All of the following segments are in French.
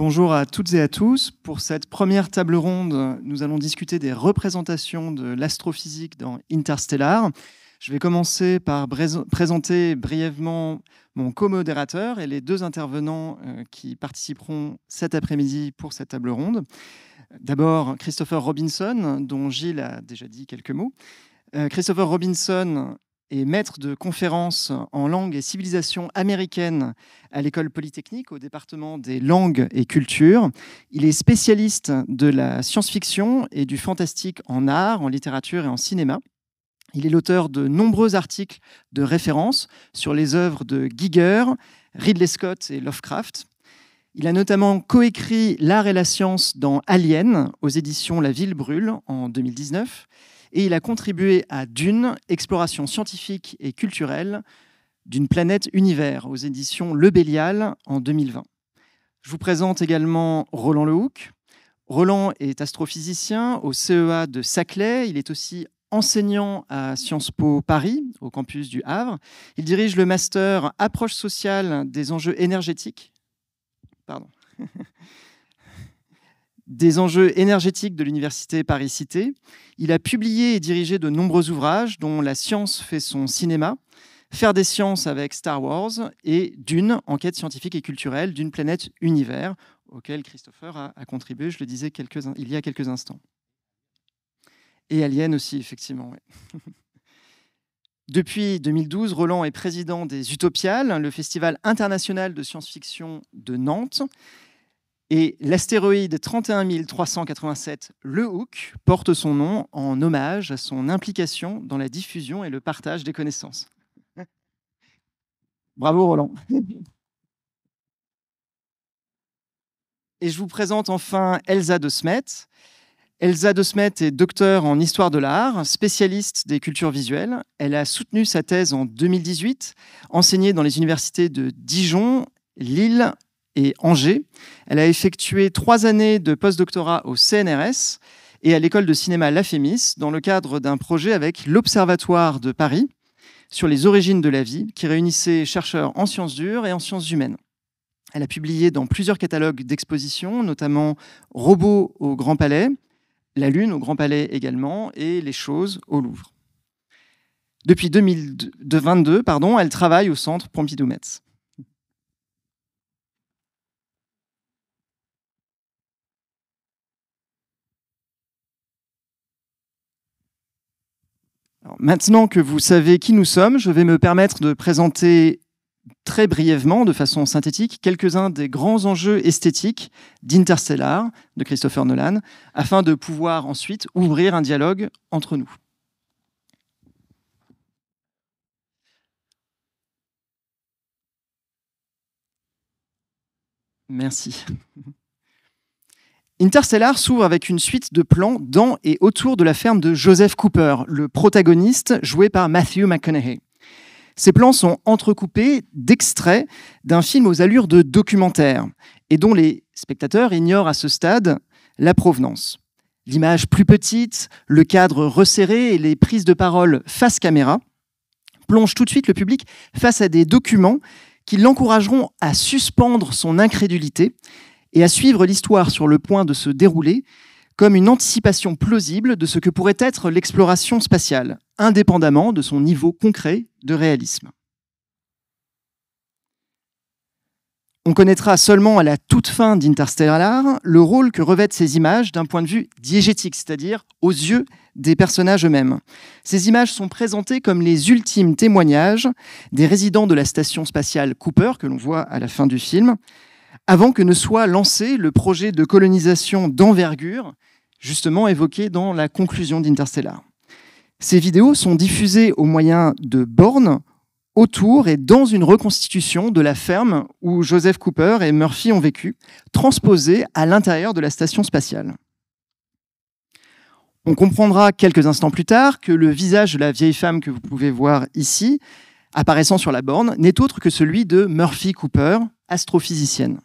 Bonjour à toutes et à tous. Pour cette première table ronde, nous allons discuter des représentations de l'astrophysique dans Interstellar. Je vais commencer par présenter brièvement mon co-modérateur et les deux intervenants euh, qui participeront cet après-midi pour cette table ronde. D'abord, Christopher Robinson, dont Gilles a déjà dit quelques mots. Euh, Christopher Robinson et maître de conférences en langue et civilisation américaine à l'école polytechnique au département des langues et cultures. Il est spécialiste de la science-fiction et du fantastique en art, en littérature et en cinéma. Il est l'auteur de nombreux articles de référence sur les œuvres de Giger, Ridley Scott et Lovecraft. Il a notamment coécrit L'art et la science dans Alien aux éditions La Ville brûle en 2019 et il a contribué à Dune, exploration scientifique et culturelle d'une planète univers aux éditions Le Bélial en 2020. Je vous présente également Roland Lehoucq. Roland est astrophysicien au CEA de Saclay. Il est aussi enseignant à Sciences Po Paris, au campus du Havre. Il dirige le master Approche sociale des enjeux énergétiques. Pardon. des enjeux énergétiques de l'Université Paris-Cité. Il a publié et dirigé de nombreux ouvrages, dont La science fait son cinéma, Faire des sciences avec Star Wars et Dune, enquête scientifique et culturelle d'une planète univers, auquel Christopher a, contribué, je le disais il y a quelques instants. Et Alien aussi, effectivement. Depuis 2012, Roland est président des Utopiales, le festival international de science-fiction de Nantes. Et l'astéroïde 31387, le Hook, porte son nom en hommage à son implication dans la diffusion et le partage des connaissances. Bravo Roland. Et je vous présente enfin Elsa de Smet. Elsa de est docteur en histoire de l'art, spécialiste des cultures visuelles. Elle a soutenu sa thèse en 2018, enseignée dans les universités de Dijon, Lille, Angers. Elle a effectué trois années de postdoctorat au CNRS et à l'école de cinéma La Fémis dans le cadre d'un projet avec l'Observatoire de Paris sur les origines de la vie qui réunissait chercheurs en sciences dures et en sciences humaines. Elle a publié dans plusieurs catalogues d'expositions, notamment Robots au Grand Palais, La Lune au Grand Palais également et Les choses au Louvre. Depuis 2022, pardon, elle travaille au Centre Pompidou-Metz. maintenant que vous savez qui nous sommes, je vais me permettre de présenter très brièvement, de façon synthétique, quelques-uns des grands enjeux esthétiques d'Interstellar de Christopher Nolan, afin de pouvoir ensuite ouvrir un dialogue entre nous. Merci. Interstellar s'ouvre avec une suite de plans dans et autour de la ferme de Joseph Cooper, le protagoniste joué par Matthew McConaughey. Ces plans sont entrecoupés d'extraits d'un film aux allures de documentaire et dont les spectateurs ignorent à ce stade la provenance. L'image plus petite, le cadre resserré et les prises de parole face caméra plongent tout de suite le public face à des documents qui l'encourageront à suspendre son incrédulité et à suivre l'histoire sur le point de se dérouler comme une anticipation plausible de ce que pourrait être l'exploration spatiale, indépendamment de son niveau concret de réalisme. On connaîtra seulement à la toute fin d'Interstellar le rôle que revêtent ces images d'un point de vue diégétique, c'est-à-dire aux yeux des personnages eux-mêmes. Ces images sont présentées comme les ultimes témoignages des résidents de la station spatiale Cooper, que l'on voit à la fin du film, avant que ne soit lancé le projet de colonisation d'envergure, justement évoqué dans la conclusion d'Interstellar. Ces vidéos sont diffusées au moyen de bornes autour et dans une reconstitution de la ferme où Joseph Cooper et Murphy ont vécu, transposée à l'intérieur de la station spatiale. On comprendra quelques instants plus tard que le visage de la vieille femme que vous pouvez voir ici, apparaissant sur la borne, n'est autre que celui de Murphy Cooper, astrophysicienne.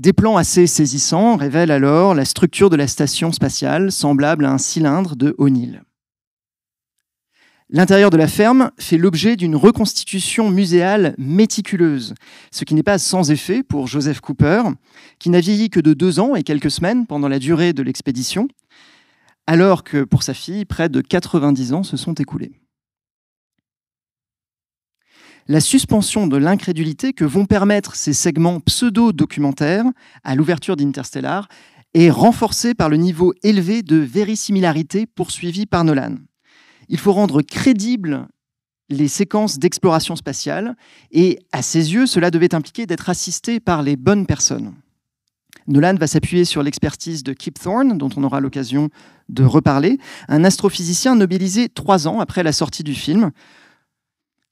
Des plans assez saisissants révèlent alors la structure de la station spatiale semblable à un cylindre de O'Neill. L'intérieur de la ferme fait l'objet d'une reconstitution muséale méticuleuse, ce qui n'est pas sans effet pour Joseph Cooper, qui n'a vieilli que de deux ans et quelques semaines pendant la durée de l'expédition, alors que pour sa fille, près de 90 ans se sont écoulés la suspension de l'incrédulité que vont permettre ces segments pseudo-documentaires à l'ouverture d'Interstellar est renforcée par le niveau élevé de vérissimilarité poursuivi par Nolan. Il faut rendre crédibles les séquences d'exploration spatiale et, à ses yeux, cela devait impliquer d'être assisté par les bonnes personnes. Nolan va s'appuyer sur l'expertise de Kip Thorne, dont on aura l'occasion de reparler, un astrophysicien nobilisé trois ans après la sortie du film,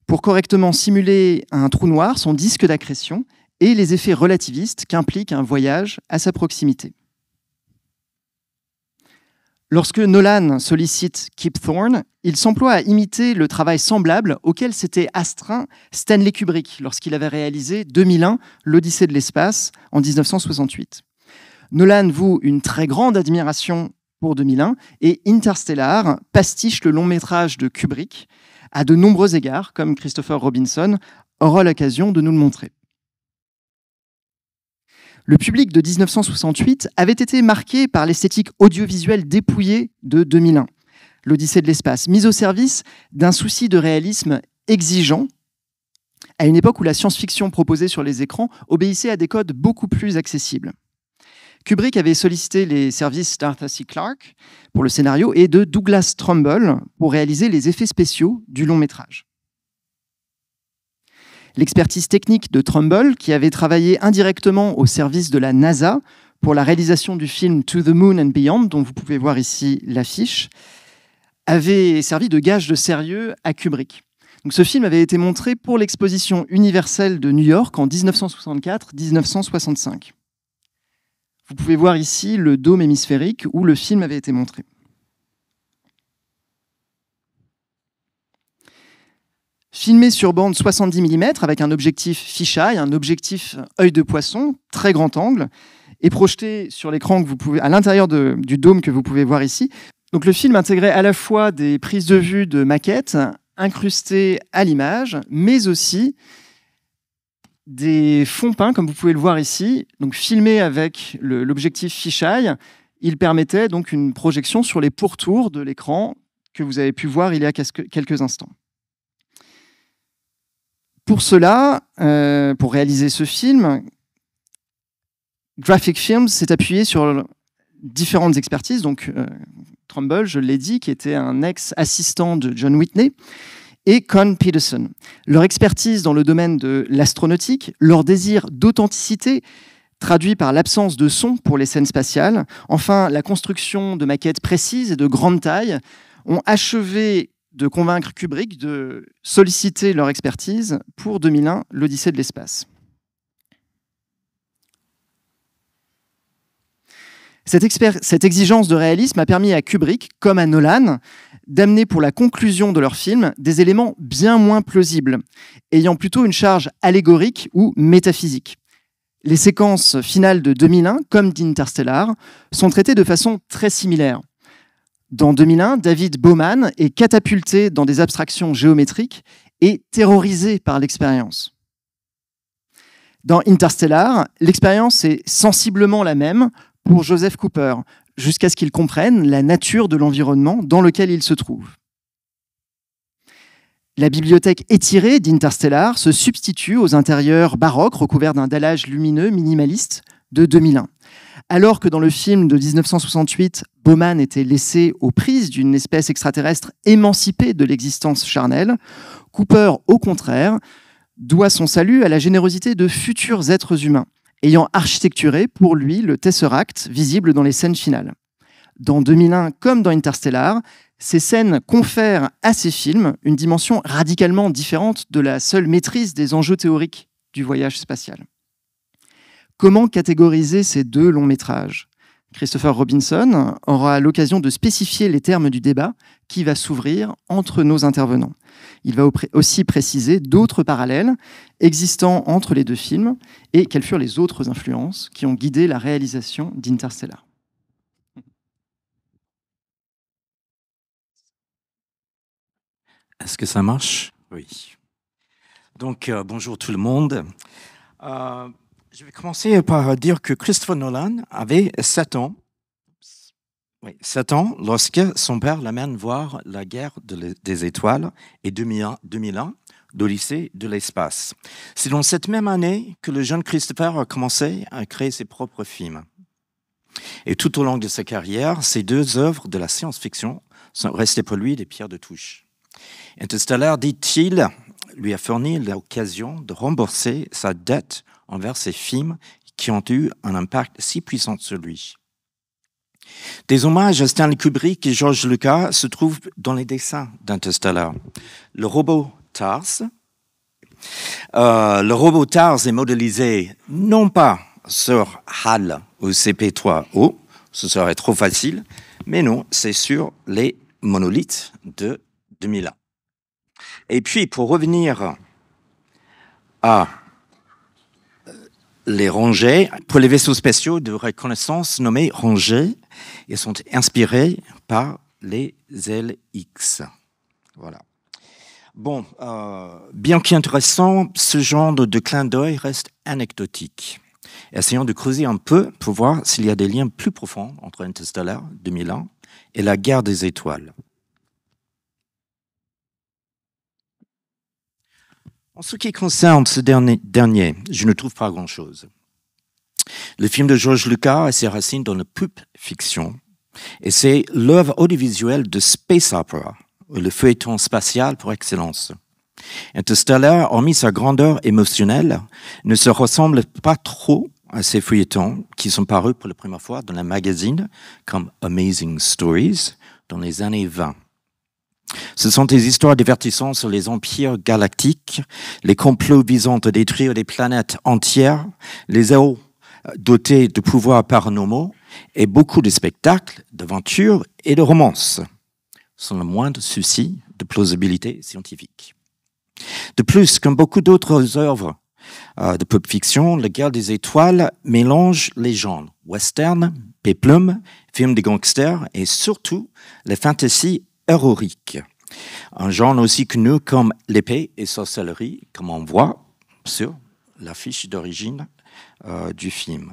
pour correctement simuler un trou noir, son disque d'accrétion et les effets relativistes qu'implique un voyage à sa proximité. Lorsque Nolan sollicite Kip Thorne, il s'emploie à imiter le travail semblable auquel s'était astreint Stanley Kubrick lorsqu'il avait réalisé 2001, l'Odyssée de l'espace, en 1968. Nolan voue une très grande admiration pour 2001 et Interstellar pastiche le long métrage de Kubrick à de nombreux égards, comme Christopher Robinson aura l'occasion de nous le montrer. Le public de 1968 avait été marqué par l'esthétique audiovisuelle dépouillée de 2001, l'Odyssée de l'espace, mise au service d'un souci de réalisme exigeant, à une époque où la science-fiction proposée sur les écrans obéissait à des codes beaucoup plus accessibles. Kubrick avait sollicité les services d'Arthur C. Clarke pour le scénario et de Douglas Trumbull pour réaliser les effets spéciaux du long métrage. L'expertise technique de Trumbull, qui avait travaillé indirectement au service de la NASA pour la réalisation du film To the Moon and Beyond, dont vous pouvez voir ici l'affiche, avait servi de gage de sérieux à Kubrick. Donc ce film avait été montré pour l'exposition universelle de New York en 1964-1965. Vous pouvez voir ici le dôme hémisphérique où le film avait été montré. Filmé sur bande 70 mm avec un objectif fisheye, un objectif œil de poisson, très grand angle, et projeté sur l'écran à l'intérieur du dôme que vous pouvez voir ici. Donc le film intégrait à la fois des prises de vue de maquettes incrustées à l'image, mais aussi des fonds peints, comme vous pouvez le voir ici, donc filmés avec l'objectif fisheye. Il permettait donc une projection sur les pourtours de l'écran que vous avez pu voir il y a quelques instants. Pour cela, euh, pour réaliser ce film, Graphic Films s'est appuyé sur différentes expertises. Donc, euh, Trumbull, je l'ai dit, qui était un ex-assistant de John Whitney, et Con Peterson. Leur expertise dans le domaine de l'astronautique, leur désir d'authenticité, traduit par l'absence de son pour les scènes spatiales, enfin la construction de maquettes précises et de grande taille, ont achevé de convaincre Kubrick de solliciter leur expertise pour 2001, l'Odyssée de l'espace. Cette, exigence de réalisme a permis à Kubrick, comme à Nolan, d'amener pour la conclusion de leur film des éléments bien moins plausibles, ayant plutôt une charge allégorique ou métaphysique. Les séquences finales de 2001, comme d'Interstellar, sont traitées de façon très similaire. Dans 2001, David Bowman est catapulté dans des abstractions géométriques et terrorisé par l'expérience. Dans Interstellar, l'expérience est sensiblement la même, pour Joseph Cooper, jusqu'à ce qu'il comprenne la nature de l'environnement dans lequel il se trouve. La bibliothèque étirée d'Interstellar se substitue aux intérieurs baroques recouverts d'un dallage lumineux minimaliste de 2001. Alors que dans le film de 1968, Bowman était laissé aux prises d'une espèce extraterrestre émancipée de l'existence charnelle, Cooper, au contraire, doit son salut à la générosité de futurs êtres humains ayant architecturé pour lui le Tesseract visible dans les scènes finales. Dans 2001 comme dans Interstellar, ces scènes confèrent à ces films une dimension radicalement différente de la seule maîtrise des enjeux théoriques du voyage spatial. Comment catégoriser ces deux longs métrages Christopher Robinson aura l'occasion de spécifier les termes du débat qui va s'ouvrir entre nos intervenants. Il va aussi préciser d'autres parallèles existants entre les deux films et quelles furent les autres influences qui ont guidé la réalisation d'Interstellar. Est-ce que ça marche Oui. Donc, euh, bonjour tout le monde. Euh, je vais commencer par dire que Christopher Nolan avait 7 ans, 7 ans lorsque son père l'amène voir La guerre des étoiles et 2001 lycée de l'espace. C'est dans cette même année que le jeune Christopher a commencé à créer ses propres films. Et tout au long de sa carrière, ces deux œuvres de la science-fiction sont restées pour lui des pierres de touche. Interstellar, dit-il, lui a fourni l'occasion de rembourser sa dette envers ces films qui ont eu un impact si puissant sur lui. Des hommages à Stanley Kubrick et George Lucas se trouvent dans les dessins d'Interstellar. Le robot TARS, euh, le robot TARS est modélisé non pas sur HAL ou CP3O, ce serait trop facile, mais non, c'est sur les monolithes de 2001. Et puis, pour revenir à les rangées pour les vaisseaux spéciaux de reconnaissance nommés rangées et sont inspirés par les LX. Voilà. Bon, euh, bien qu'intéressant, ce genre de clin d'œil reste anecdotique. Essayons de creuser un peu pour voir s'il y a des liens plus profonds entre Interstellar 2001 et la guerre des étoiles. En ce qui concerne ce dernier, je ne trouve pas grand-chose. Le film de George Lucas a ses racines dans le pulp fiction et c'est l'œuvre audiovisuelle de Space Opera, le feuilleton spatial pour excellence. Interstellar, hormis sa grandeur émotionnelle, ne se ressemble pas trop à ces feuilletons qui sont parus pour la première fois dans la magazine comme Amazing Stories dans les années 20. Ce sont des histoires divertissantes sur les empires galactiques, les complots visant à détruire des planètes entières, les héros euh, dotés de pouvoirs paranormaux et beaucoup de spectacles, d'aventures et de romances, sans le moindre souci de plausibilité scientifique. De plus, comme beaucoup d'autres œuvres euh, de pop fiction, La guerre des étoiles mélange les genres western, péplum, films de gangsters et surtout les fantasy un genre aussi connu comme l'épée et sorcellerie, comme on voit sur l'affiche d'origine euh, du film.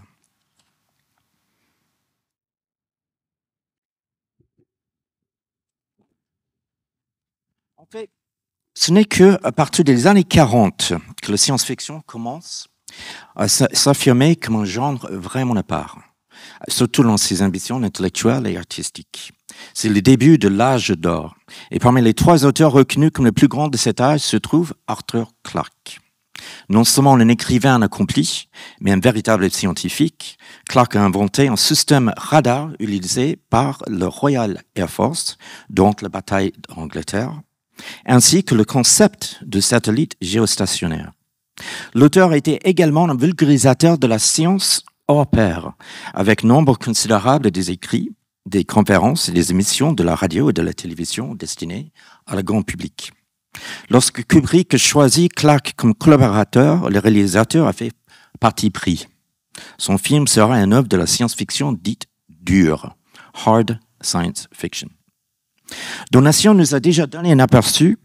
ce n'est que à partir des années 40 que la science-fiction commence à s'affirmer comme un genre vraiment à part, surtout dans ses ambitions intellectuelles et artistiques. C'est le début de l'âge d'or. Et parmi les trois auteurs reconnus comme les plus grands de cet âge se trouve Arthur Clarke. Non seulement un écrivain accompli, mais un véritable scientifique, Clarke a inventé un système radar utilisé par le Royal Air Force donc la bataille d'Angleterre, ainsi que le concept de satellite géostationnaire. L'auteur a été également un vulgarisateur de la science hors pair, avec nombre considérable des écrits, des conférences et des émissions de la radio et de la télévision destinées à la grande public. Lorsque Kubrick choisit Clark comme collaborateur, le réalisateur a fait parti pris. Son film sera un œuvre de la science-fiction dite dure, hard science fiction. Donation nous a déjà donné un aperçu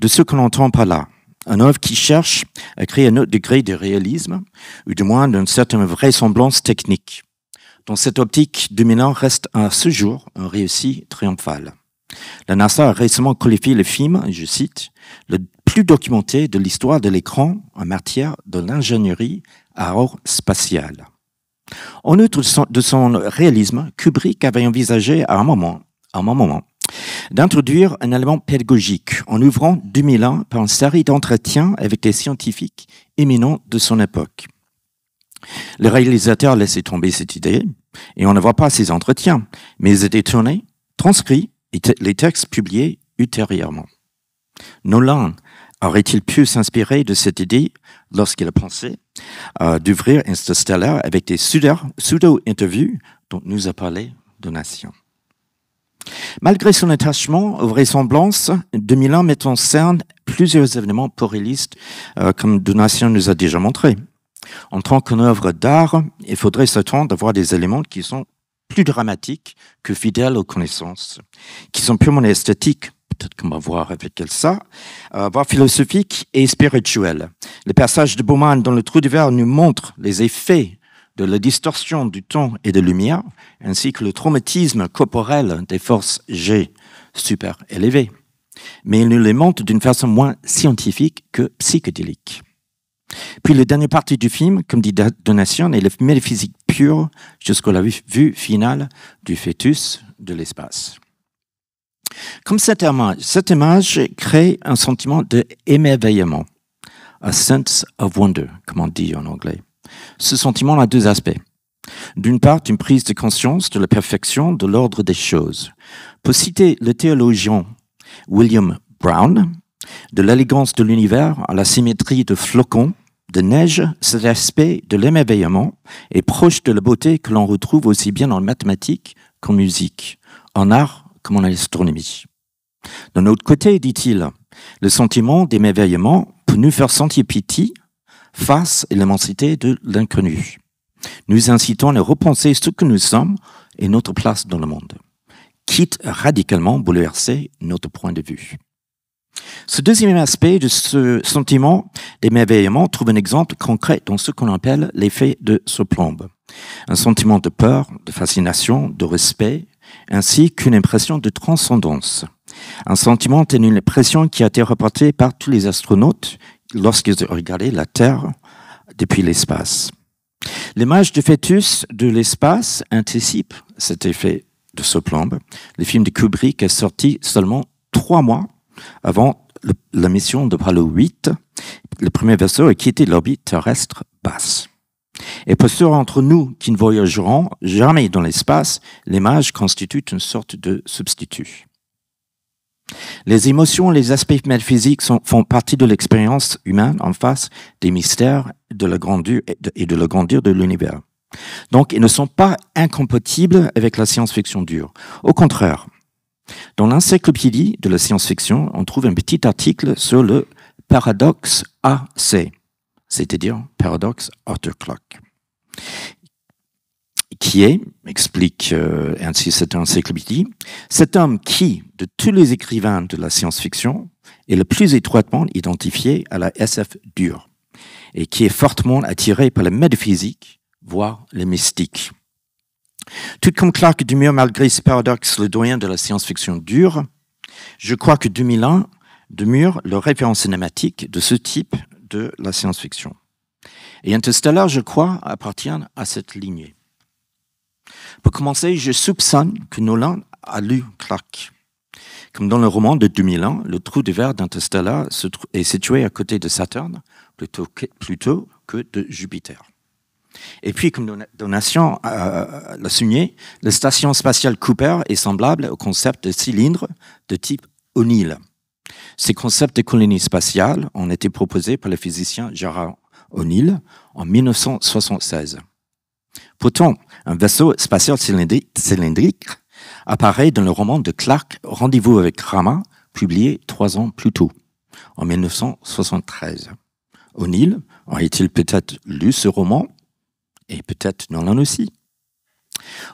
de ce que l'on entend par là. Un œuvre qui cherche à créer un autre degré de réalisme, ou du moins d'une certaine vraisemblance technique, dans cette optique, *2001* reste à ce jour un réussi triomphal. La NASA a récemment qualifié le film, je cite, le plus documenté de l'histoire de l'écran en matière de l'ingénierie aérospatiale. En outre de son réalisme, Kubrick avait envisagé à un moment, à un moment, d'introduire un élément pédagogique en ouvrant 2001 par une série d'entretiens avec des scientifiques éminents de son époque. Le réalisateur laissait tomber cette idée et on ne voit pas ses entretiens, mais ils étaient tournés, transcrits et les textes publiés ultérieurement. Nolan aurait-il pu s'inspirer de cette idée lorsqu'il a pensé euh, d'ouvrir Interstellar avec des pseudo-interviews dont nous a parlé Donation Malgré son attachement aux vraisemblances, 2001 met en scène plusieurs événements pour euh, comme Donation nous a déjà montré. En tant qu'œuvre d'art, il faudrait s'attendre à voir des éléments qui sont plus dramatiques que fidèles aux connaissances, qui sont purement esthétiques, peut-être qu'on va voir avec elle ça, euh, voire philosophiques et spirituels. Le passage de Bauman dans le trou du verre nous montre les effets de la distorsion du temps et de lumière, ainsi que le traumatisme corporel des forces G super élevées. Mais il nous les montre d'une façon moins scientifique que psychédélique. Puis la dernière partie du film, comme dit Donation, est la métaphysique pure jusqu'à la vue finale du fœtus de l'espace. Comme cette image, cette image crée un sentiment d'émerveillement, a sense of wonder, comme on dit en anglais. Ce sentiment a deux aspects. D'une part, une prise de conscience de la perfection de l'ordre des choses. Pour citer le théologien William Brown, de l'élégance de l'univers à la symétrie de flocons, de neige, cet aspect de l'émerveillement est proche de la beauté que l'on retrouve aussi bien en mathématiques qu'en musique, en art comme en astronomie. D'un autre côté, dit-il, le sentiment d'émerveillement peut nous faire sentir pitié face à l'immensité de l'inconnu, nous incitons à repenser ce que nous sommes et notre place dans le monde, quitte radicalement bouleverser notre point de vue. Ce deuxième aspect de ce sentiment d'émerveillement trouve un exemple concret dans ce qu'on appelle l'effet de soplombe. Un sentiment de peur, de fascination, de respect, ainsi qu'une impression de transcendance. Un sentiment et une impression qui a été reportée par tous les astronautes lorsqu'ils regardé la Terre depuis l'espace. L'image du fœtus de l'espace anticipe cet effet de soplombe. Le film de Kubrick est sorti seulement trois mois avant la mission de Apollo 8, le premier vaisseau a quitté l'orbite terrestre basse. Et pour ceux entre nous qui ne voyageront jamais dans l'espace, l'image constitue une sorte de substitut. Les émotions et les aspects métaphysiques font partie de l'expérience humaine en face des mystères de la grandeur et de la grandeur de l'univers. Donc, ils ne sont pas incompatibles avec la science-fiction dure. Au contraire, dans l'encyclopédie de la science-fiction, on trouve un petit article sur le paradoxe AC, c'est-à-dire paradoxe Otterclock, qui est, explique euh, ainsi cette encyclopédie, cet homme qui, de tous les écrivains de la science-fiction, est le plus étroitement identifié à la SF dure et qui est fortement attiré par la métaphysique, voire le mystique. Tout comme Clark demeure, malgré ce paradoxe, le doyen de la science-fiction dure, je crois que 2001 demeure le référent cinématique de ce type de la science-fiction. Et Interstellar, je crois, appartient à cette lignée. Pour commencer, je soupçonne que Nolan a lu Clark. Comme dans le roman de 2001, le trou de verre d'Interstellar est situé à côté de Saturne plutôt que de Jupiter. Et puis, comme donation la euh, le la station spatiale Cooper est semblable au concept de cylindre de type O'Neill. Ces concepts de colonie spatiale ont été proposés par le physicien Gérard O'Neill en 1976. Pourtant, un vaisseau spatial cylindrique apparaît dans le roman de Clark Rendez-vous avec Rama, publié trois ans plus tôt, en 1973. O'Neill aurait-il peut-être lu ce roman et peut-être Nolan aussi.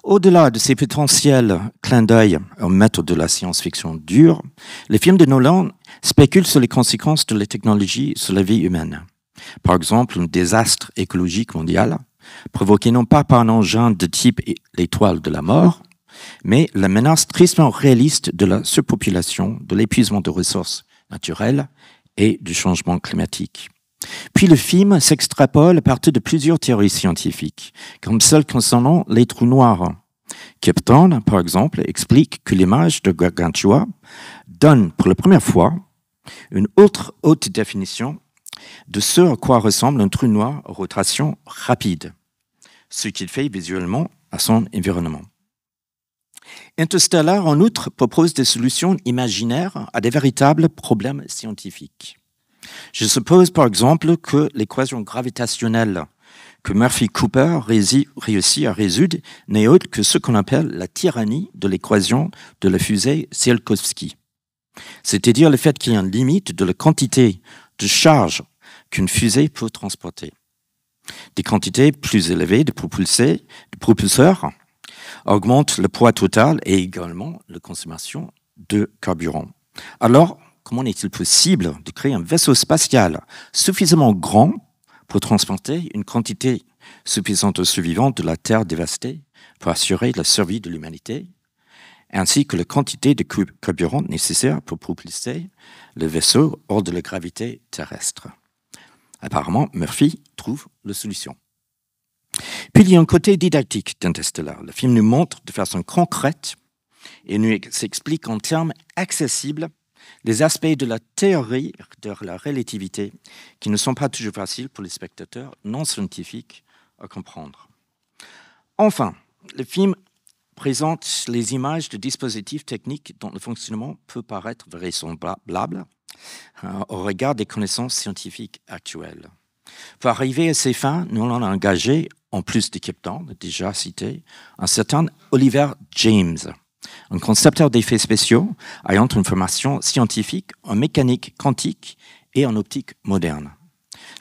Au-delà de ces potentiels clins d'œil au maître de la science-fiction dure, les films de Nolan spéculent sur les conséquences de la technologie sur la vie humaine. Par exemple, un désastre écologique mondial, provoqué non pas par un engin de type l'étoile de la mort, mais la menace tristement réaliste de la surpopulation, de l'épuisement de ressources naturelles et du changement climatique. Puis le film s'extrapole à partir de plusieurs théories scientifiques, comme celle concernant les trous noirs. Kepton, par exemple, explique que l'image de Gargantua donne pour la première fois une autre haute définition de ce à quoi ressemble un trou noir en rotation rapide, ce qu'il fait visuellement à son environnement. Interstellar, en outre, propose des solutions imaginaires à des véritables problèmes scientifiques. Je suppose par exemple que l'équation gravitationnelle que Murphy Cooper réussit à résoudre n'est autre que ce qu'on appelle la tyrannie de l'équation de la fusée Tsiolkovsky. C'est-à-dire le fait qu'il y a une limite de la quantité de charge qu'une fusée peut transporter. Des quantités plus élevées de, propulseurs augmentent le poids total et également la consommation de carburant. Alors, comment est-il possible de créer un vaisseau spatial suffisamment grand pour transporter une quantité suffisante de survivants de la Terre dévastée pour assurer la survie de l'humanité, ainsi que la quantité de carburant nécessaire pour propulser le vaisseau hors de la gravité terrestre. Apparemment, Murphy trouve la solution. Puis il y a un côté didactique d'Interstellar. Le film nous montre de façon concrète et nous s'explique en termes accessibles des aspects de la théorie de la relativité qui ne sont pas toujours faciles pour les spectateurs non scientifiques à comprendre. Enfin, le film présente les images de dispositifs techniques dont le fonctionnement peut paraître vraisemblable euh, au regard des connaissances scientifiques actuelles. Pour arriver à ces fins, nous l'avons engagé, en plus d'équipement déjà cité, un certain Oliver James, un concepteur d'effets spéciaux ayant une formation scientifique en mécanique quantique et en optique moderne.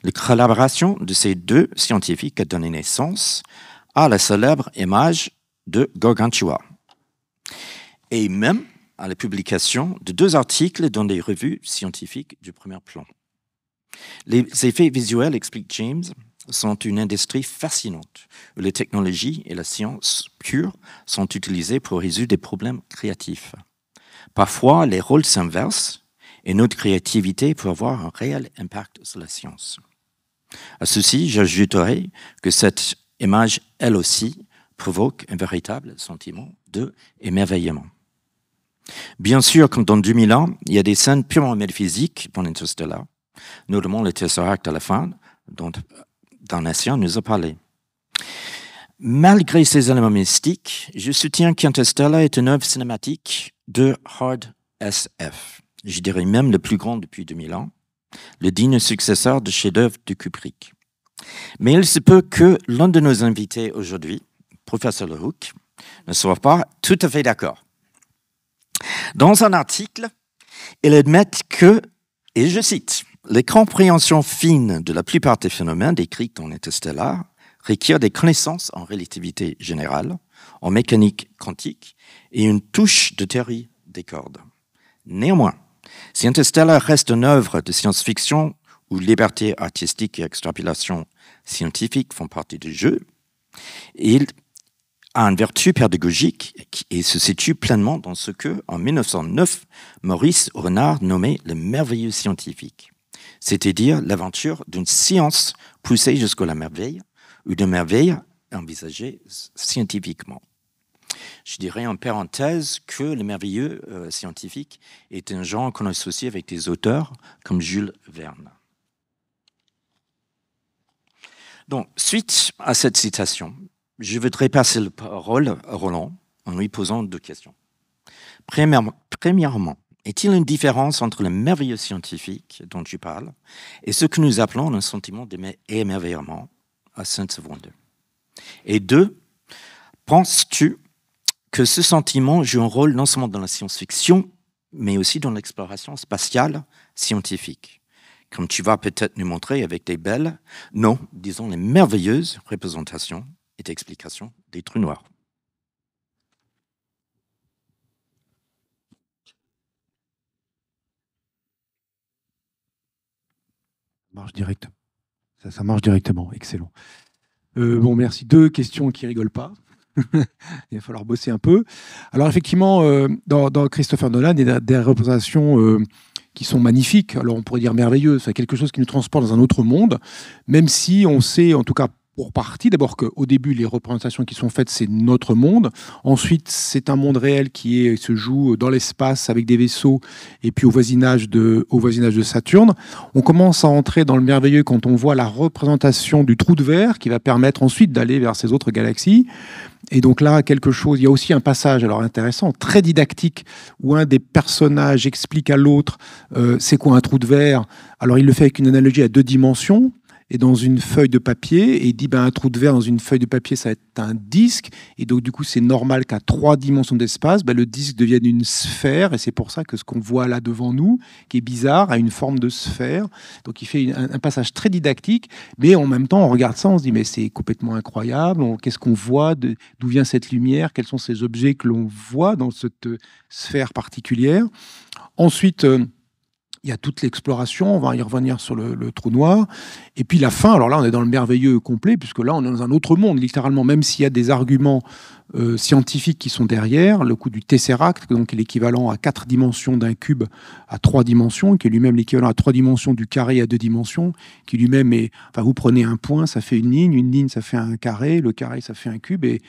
La collaboration de ces deux scientifiques a donné naissance à la célèbre image de Gorgantua, et même à la publication de deux articles dans des revues scientifiques du premier plan. Les effets visuels, explique James, sont une industrie fascinante où les technologies et la science pure sont utilisées pour résoudre des problèmes créatifs. Parfois, les rôles s'inversent et notre créativité peut avoir un réel impact sur la science. À ceci, j'ajouterai que cette image, elle aussi, provoque un véritable sentiment de émerveillement. Bien sûr, comme dans 2000 ans, il y a des scènes purement métaphysiques pour l'interstellar, notamment le Tesseract à la fin, dont dans nation nous a parlé. Malgré ces éléments mystiques, je soutiens qu'Interstellar est une œuvre cinématique de hard SF. Je dirais même le plus grand depuis 2000 ans, le digne successeur de chef-d'œuvre de Kubrick. Mais il se peut que l'un de nos invités aujourd'hui, professeur Le Hook, ne soit pas tout à fait d'accord. Dans un article, il admet que, et je cite, les compréhensions fines de la plupart des phénomènes décrits dans Interstellar requiert des connaissances en relativité générale, en mécanique quantique et une touche de théorie des cordes. Néanmoins, si Interstellar reste une œuvre de science-fiction où liberté artistique et extrapolation scientifique font partie du jeu, il a une vertu pédagogique et se situe pleinement dans ce que, en 1909, Maurice Renard nommait le merveilleux scientifique c'est-à-dire l'aventure d'une science poussée jusqu'à la merveille, ou de merveille envisagée scientifiquement. Je dirais en parenthèse que le merveilleux euh, scientifique est un genre qu'on associe avec des auteurs comme Jules Verne. Donc, suite à cette citation, je voudrais passer la parole à Roland en lui posant deux questions. premièrement est-il une différence entre le merveilleux scientifique dont tu parles et ce que nous appelons un sentiment d'émerveillement à saint wonder Et deux, penses-tu que ce sentiment joue un rôle non seulement dans la science-fiction, mais aussi dans l'exploration spatiale scientifique Comme tu vas peut-être nous montrer avec des belles, non, disons les merveilleuses représentations et explications des trous noirs. Ça, marche directement. Excellent. Euh, bon, merci. Deux questions qui rigolent pas. il va falloir bosser un peu. Alors effectivement, euh, dans, Christopher Nolan, il y a des représentations euh, qui sont magnifiques. Alors on pourrait dire merveilleuses, c'est quelque chose qui nous transporte dans un autre monde, même si on sait, en tout cas partie. D'abord qu'au début, les représentations qui sont faites, c'est notre monde. Ensuite, c'est un monde réel qui est, se joue dans l'espace avec des vaisseaux et puis au voisinage, de, au voisinage de Saturne. On commence à entrer dans le merveilleux quand on voit la représentation du trou de verre qui va permettre ensuite d'aller vers ces autres galaxies. Et donc là, quelque chose, il y a aussi un passage alors intéressant, très didactique, où un des personnages explique à l'autre euh, c'est quoi un trou de verre. Alors il le fait avec une analogie à deux dimensions, et dans une feuille de papier, et dit ben, un trou de verre dans une feuille de papier, ça va être un disque, et donc du coup c'est normal qu'à trois dimensions d'espace, ben, le disque devienne une sphère, et c'est pour ça que ce qu'on voit là devant nous, qui est bizarre, a une forme de sphère. Donc il fait un, passage très didactique, mais en même temps on regarde ça, on se dit mais c'est complètement incroyable, qu'est-ce qu'on voit, d'où vient cette lumière, quels sont ces objets que l'on voit dans cette sphère particulière. Ensuite, euh, il y a toute l'exploration, on va y revenir sur le, trou noir. Et puis la fin, alors là on est dans le merveilleux complet, puisque là on est dans un autre monde, littéralement, même s'il y a des arguments euh, scientifiques qui sont derrière, le coup du tesseract, donc l'équivalent à quatre dimensions d'un cube à trois dimensions, qui est lui-même l'équivalent à trois dimensions du carré à deux dimensions, qui lui-même est, enfin vous prenez un point, ça fait une ligne, une ligne ça fait un carré, le carré ça fait un cube, et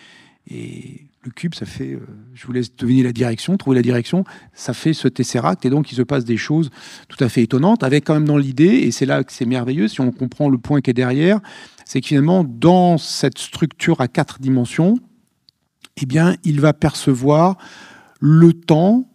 le cube, ça fait, euh, je vous laisse deviner la direction, trouver la direction, ça fait ce tesseract, et donc il se passe des choses tout à fait étonnantes, avec quand même dans l'idée, et c'est là que c'est merveilleux, si on comprend le point qui est derrière, c'est que finalement, dans cette structure à quatre dimensions, eh bien, il va percevoir le temps,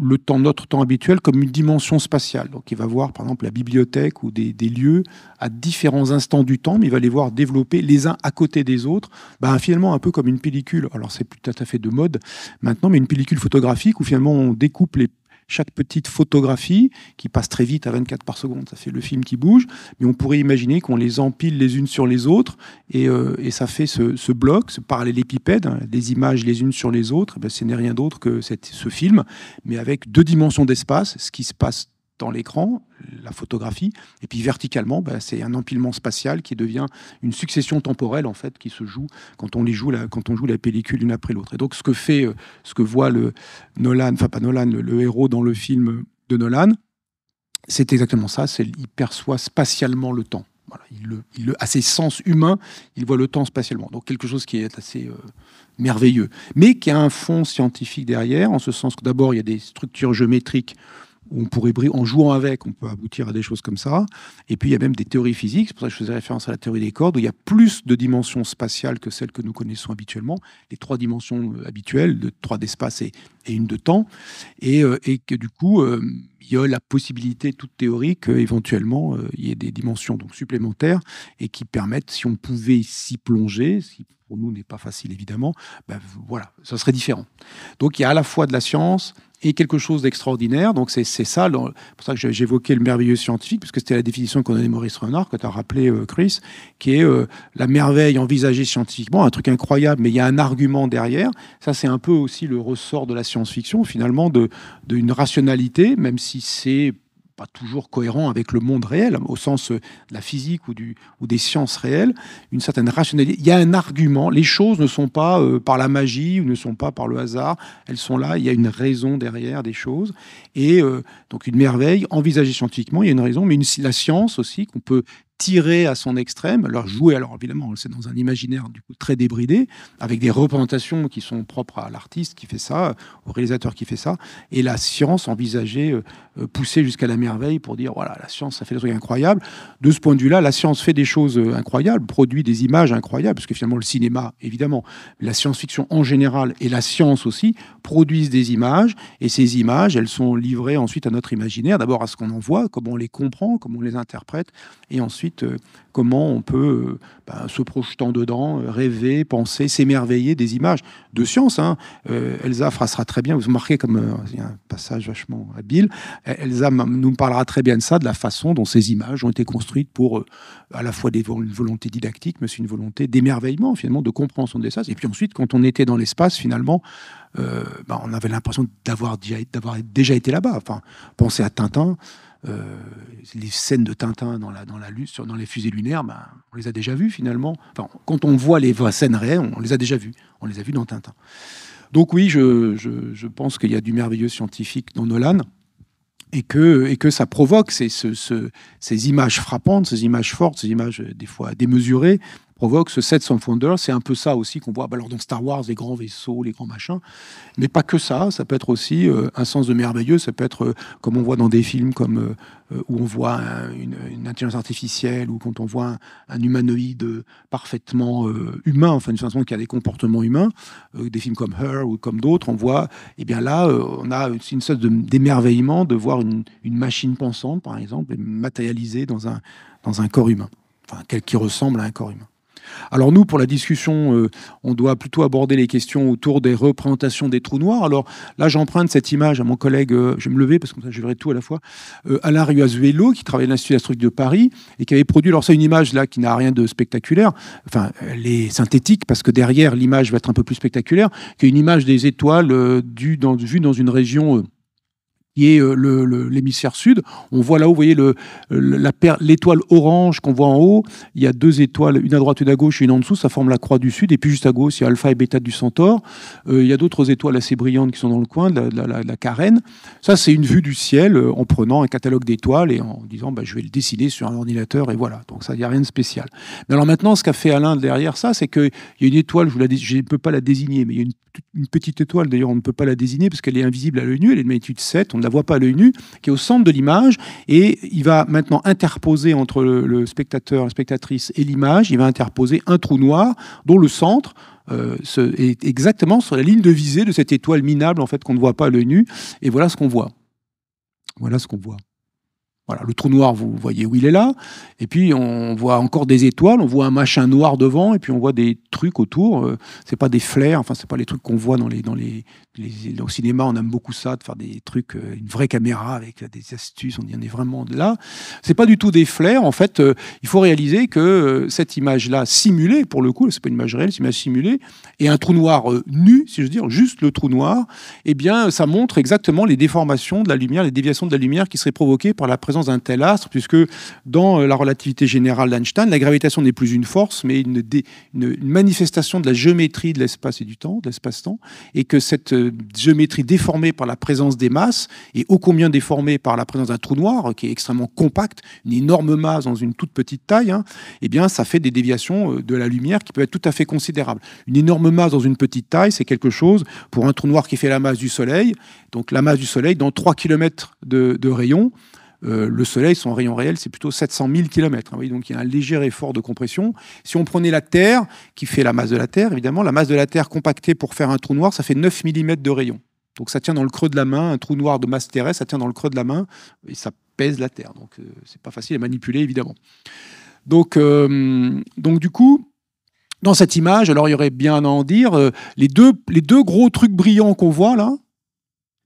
le temps, notre temps habituel comme une dimension spatiale. Donc il va voir par exemple la bibliothèque ou des, lieux à différents instants du temps, mais il va les voir développer les uns à côté des autres, ben, finalement un peu comme une pellicule. Alors c'est tout à fait de mode maintenant, mais une pellicule photographique où finalement on découpe les chaque petite photographie qui passe très vite à 24 par seconde. Ça fait le film qui bouge, mais on pourrait imaginer qu'on les empile les unes sur les autres et, euh, ça fait ce, bloc, ce parallélépipède, les hein, des images les unes sur les autres. Eh ben, ce n'est rien d'autre que ce film, mais avec deux dimensions d'espace, ce qui se passe dans l'écran, la photographie, et puis verticalement, bah, c'est un empilement spatial qui devient une succession temporelle en fait qui se joue quand on les joue la, quand on joue la pellicule une après l'autre. Et donc ce que fait, euh, ce que voit le Nolan, enfin pas Nolan, le, héros dans le film de Nolan, c'est exactement ça. C'est il perçoit spatialement le temps. il, le, il à ses sens humains, il voit le temps spatialement. Donc quelque chose qui est assez euh, merveilleux, mais qui a un fond scientifique derrière, en ce sens que d'abord il y a des structures géométriques on pourrait en jouant avec, on peut aboutir à des choses comme ça. Et puis il y a même des théories physiques, c'est pour ça que je faisais référence à la théorie des cordes, où il y a plus de dimensions spatiales que celles que nous connaissons habituellement, les trois dimensions euh, habituelles, de trois d'espace et, une de temps, et, euh, que du coup, euh, il y a la possibilité toute théorie qu'éventuellement il y ait des dimensions donc supplémentaires et qui permettent, si on pouvait s'y plonger, ce qui, pour nous n'est pas facile évidemment, ben, voilà, ça serait différent. Donc il y a à la fois de la science, et quelque chose d'extraordinaire. Donc c'est ça, c'est pour ça que j'évoquais le merveilleux scientifique, puisque c'était la définition qu'on donnait Maurice Renard, que tu as rappelé euh, Chris, qui est euh, la merveille envisagée scientifiquement, un truc incroyable, mais il y a un argument derrière. Ça c'est un peu aussi le ressort de la science-fiction, finalement, d'une de, une rationalité, même si c'est pas toujours cohérent avec le monde réel, au sens euh, de la physique ou, du, ou des sciences réelles, une certaine rationalité. Il y a un argument, les choses ne sont pas euh, par la magie ou ne sont pas par le hasard, elles sont là, il y a une raison derrière des choses. Et euh, donc une merveille envisagée scientifiquement, il y a une raison, mais une, la science aussi qu'on peut tiré à son extrême, leur jouer, alors évidemment, c'est dans un imaginaire du coup très débridé, avec des représentations qui sont propres à l'artiste qui fait ça, au réalisateur qui fait ça, et la science envisagée, euh, euh, poussée jusqu'à la merveille pour dire voilà, la science, ça fait des trucs incroyables. De ce point de vue-là, la science fait des choses euh, incroyables, produit des images incroyables, parce que finalement, le cinéma, évidemment, la science-fiction en général et la science aussi produisent des images, et ces images, elles sont livrées ensuite à notre imaginaire, d'abord à ce qu'on en voit, comment on les comprend, comment on les interprète, et ensuite euh, comment on peut, euh, bah, se projetant dedans, euh, rêver, penser, s'émerveiller des images de science. Hein. Elsa fera très bien, vous marquez comme un passage vachement habile, Elsa nous parlera très bien de ça, de la façon dont ces images ont été construites pour à la fois des, une volonté didactique, mais aussi une volonté d'émerveillement, finalement, de compréhension de l'espace. Et puis ensuite, quand on était dans l'espace, finalement, bah, on avait l'impression d'avoir déjà, été là-bas. Enfin, penser à Tintin. Euh, les scènes de Tintin dans la, dans dans les fusées lunaires, ben, on les a déjà vues finalement. quand on voit les scènes réelles, on, les a déjà vues. On les a vues dans Tintin. Donc oui, je, pense qu'il y a du merveilleux scientifique dans Nolan et que, et que ça provoque ces images frappantes, ces images fortes, ces images euh, des fois démesurées, provoque ce set sans fondeur. C'est un peu ça aussi qu'on voit. Bah, alors dans Star Wars, les grands vaisseaux, les grands machins, mais pas que ça. Ça peut être aussi euh, un sens de merveilleux. Ça peut être euh, comme on voit dans des films comme euh, où on voit une, intelligence artificielle ou quand on voit un, humanoïde parfaitement humain, enfin une façon qui a des comportements humains. des films comme Her ou comme d'autres, on voit. Et eh bien là, on a une sorte d'émerveillement de, voir une, machine pensante, par exemple, matérialisée dans un dans un corps humain, enfin, quel qui ressemble à un corps humain. Alors nous, pour la discussion, euh, on doit plutôt aborder les questions autour des représentations des trous noirs. Alors là, j'emprunte cette image à mon collègue, euh, je vais me lever parce que comme ça, je verrai tout à la fois, euh, Alain Ruazuelo, qui travaille à l'Institut d'Astronomie de Paris et qui avait produit, alors c'est une image là qui n'a rien de spectaculaire, enfin, elle est synthétique parce que derrière, l'image va être un peu plus spectaculaire, qu'une image des étoiles vues dans, vue dans une région qui est euh, l'hémisphère sud. On voit là-haut, vous voyez l'étoile orange qu'on voit en haut. Il y a deux étoiles, une à droite, une à gauche, une en dessous. Ça forme la croix du sud. Et puis juste à gauche, il y a alpha et bêta du Centaure. Euh, il y a d'autres étoiles assez brillantes qui sont dans le coin, de la, carène. Ça, c'est une vue du ciel euh, en prenant un catalogue d'étoiles et en disant bah, je vais le dessiner sur un ordinateur et voilà. Donc ça, il n'y a rien de spécial. Mais alors maintenant, ce qu'a fait Alain derrière ça, c'est qu'il y a une étoile, je ne peux pas la désigner, mais il y a une, petite étoile, d'ailleurs, on ne peut pas la désigner parce qu'elle est invisible à l'œil nu. Elle est de magnitude 7. On ne la voit pas à l'œil nu, qui est au centre de l'image, et il va maintenant interposer entre le, spectateur, la spectatrice et l'image, il va interposer un trou noir dont le centre euh, est exactement sur la ligne de visée de cette étoile minable en fait qu'on ne voit pas à l'œil nu, et voilà ce qu'on voit. Voilà ce qu'on voit. Voilà, le trou noir, vous voyez où il est là. Et puis, on voit encore des étoiles, on voit un machin noir devant, et puis on voit des trucs autour. Euh, c'est pas des flares, enfin, c'est pas les trucs qu'on voit dans les, dans les, Au cinéma, on aime beaucoup ça, de faire des trucs, euh, une vraie caméra avec euh, des astuces, on y en est vraiment là. C'est pas du tout des flares. En fait, il faut réaliser que cette image-là, simulée, pour le coup, c'est pas une image réelle, c'est une image simulée, et un trou noir nu, si je veux dire, juste le trou noir, eh bien, ça montre exactement les déformations de la lumière, les déviations de la lumière qui seraient provoquées par la présence présence d'un tel astre, puisque dans euh, la relativité générale d'Einstein, la gravitation n'est plus une force, mais une, manifestation de la géométrie de l'espace et du temps, de l'espace-temps, et que cette euh, géométrie déformée par la présence des masses, et ô combien déformée par la présence d'un trou noir, qui est extrêmement compact, une énorme masse dans une toute petite taille, hein, eh bien, ça fait des déviations euh, de la lumière qui peuvent être tout à fait considérables. Une énorme masse dans une petite taille, c'est quelque chose, pour un trou noir qui fait la masse du Soleil, donc la masse du Soleil, dans 3 km de, de rayon, euh, le Soleil, son rayon réel, c'est plutôt 700 000 km. donc il y a un léger effort de compression. Si on prenait la Terre, qui fait la masse de la Terre, évidemment, la masse de la Terre compactée pour faire un trou noir, ça fait 9 mm de rayon. Donc ça tient dans le creux de la main, un trou noir de masse terrestre, ça tient dans le creux de la main et ça pèse la Terre. Donc euh, c'est pas facile à manipuler évidemment. Euh, donc, du coup, dans cette image, alors il y aurait bien à en dire, les, deux, les deux gros trucs brillants qu'on voit là,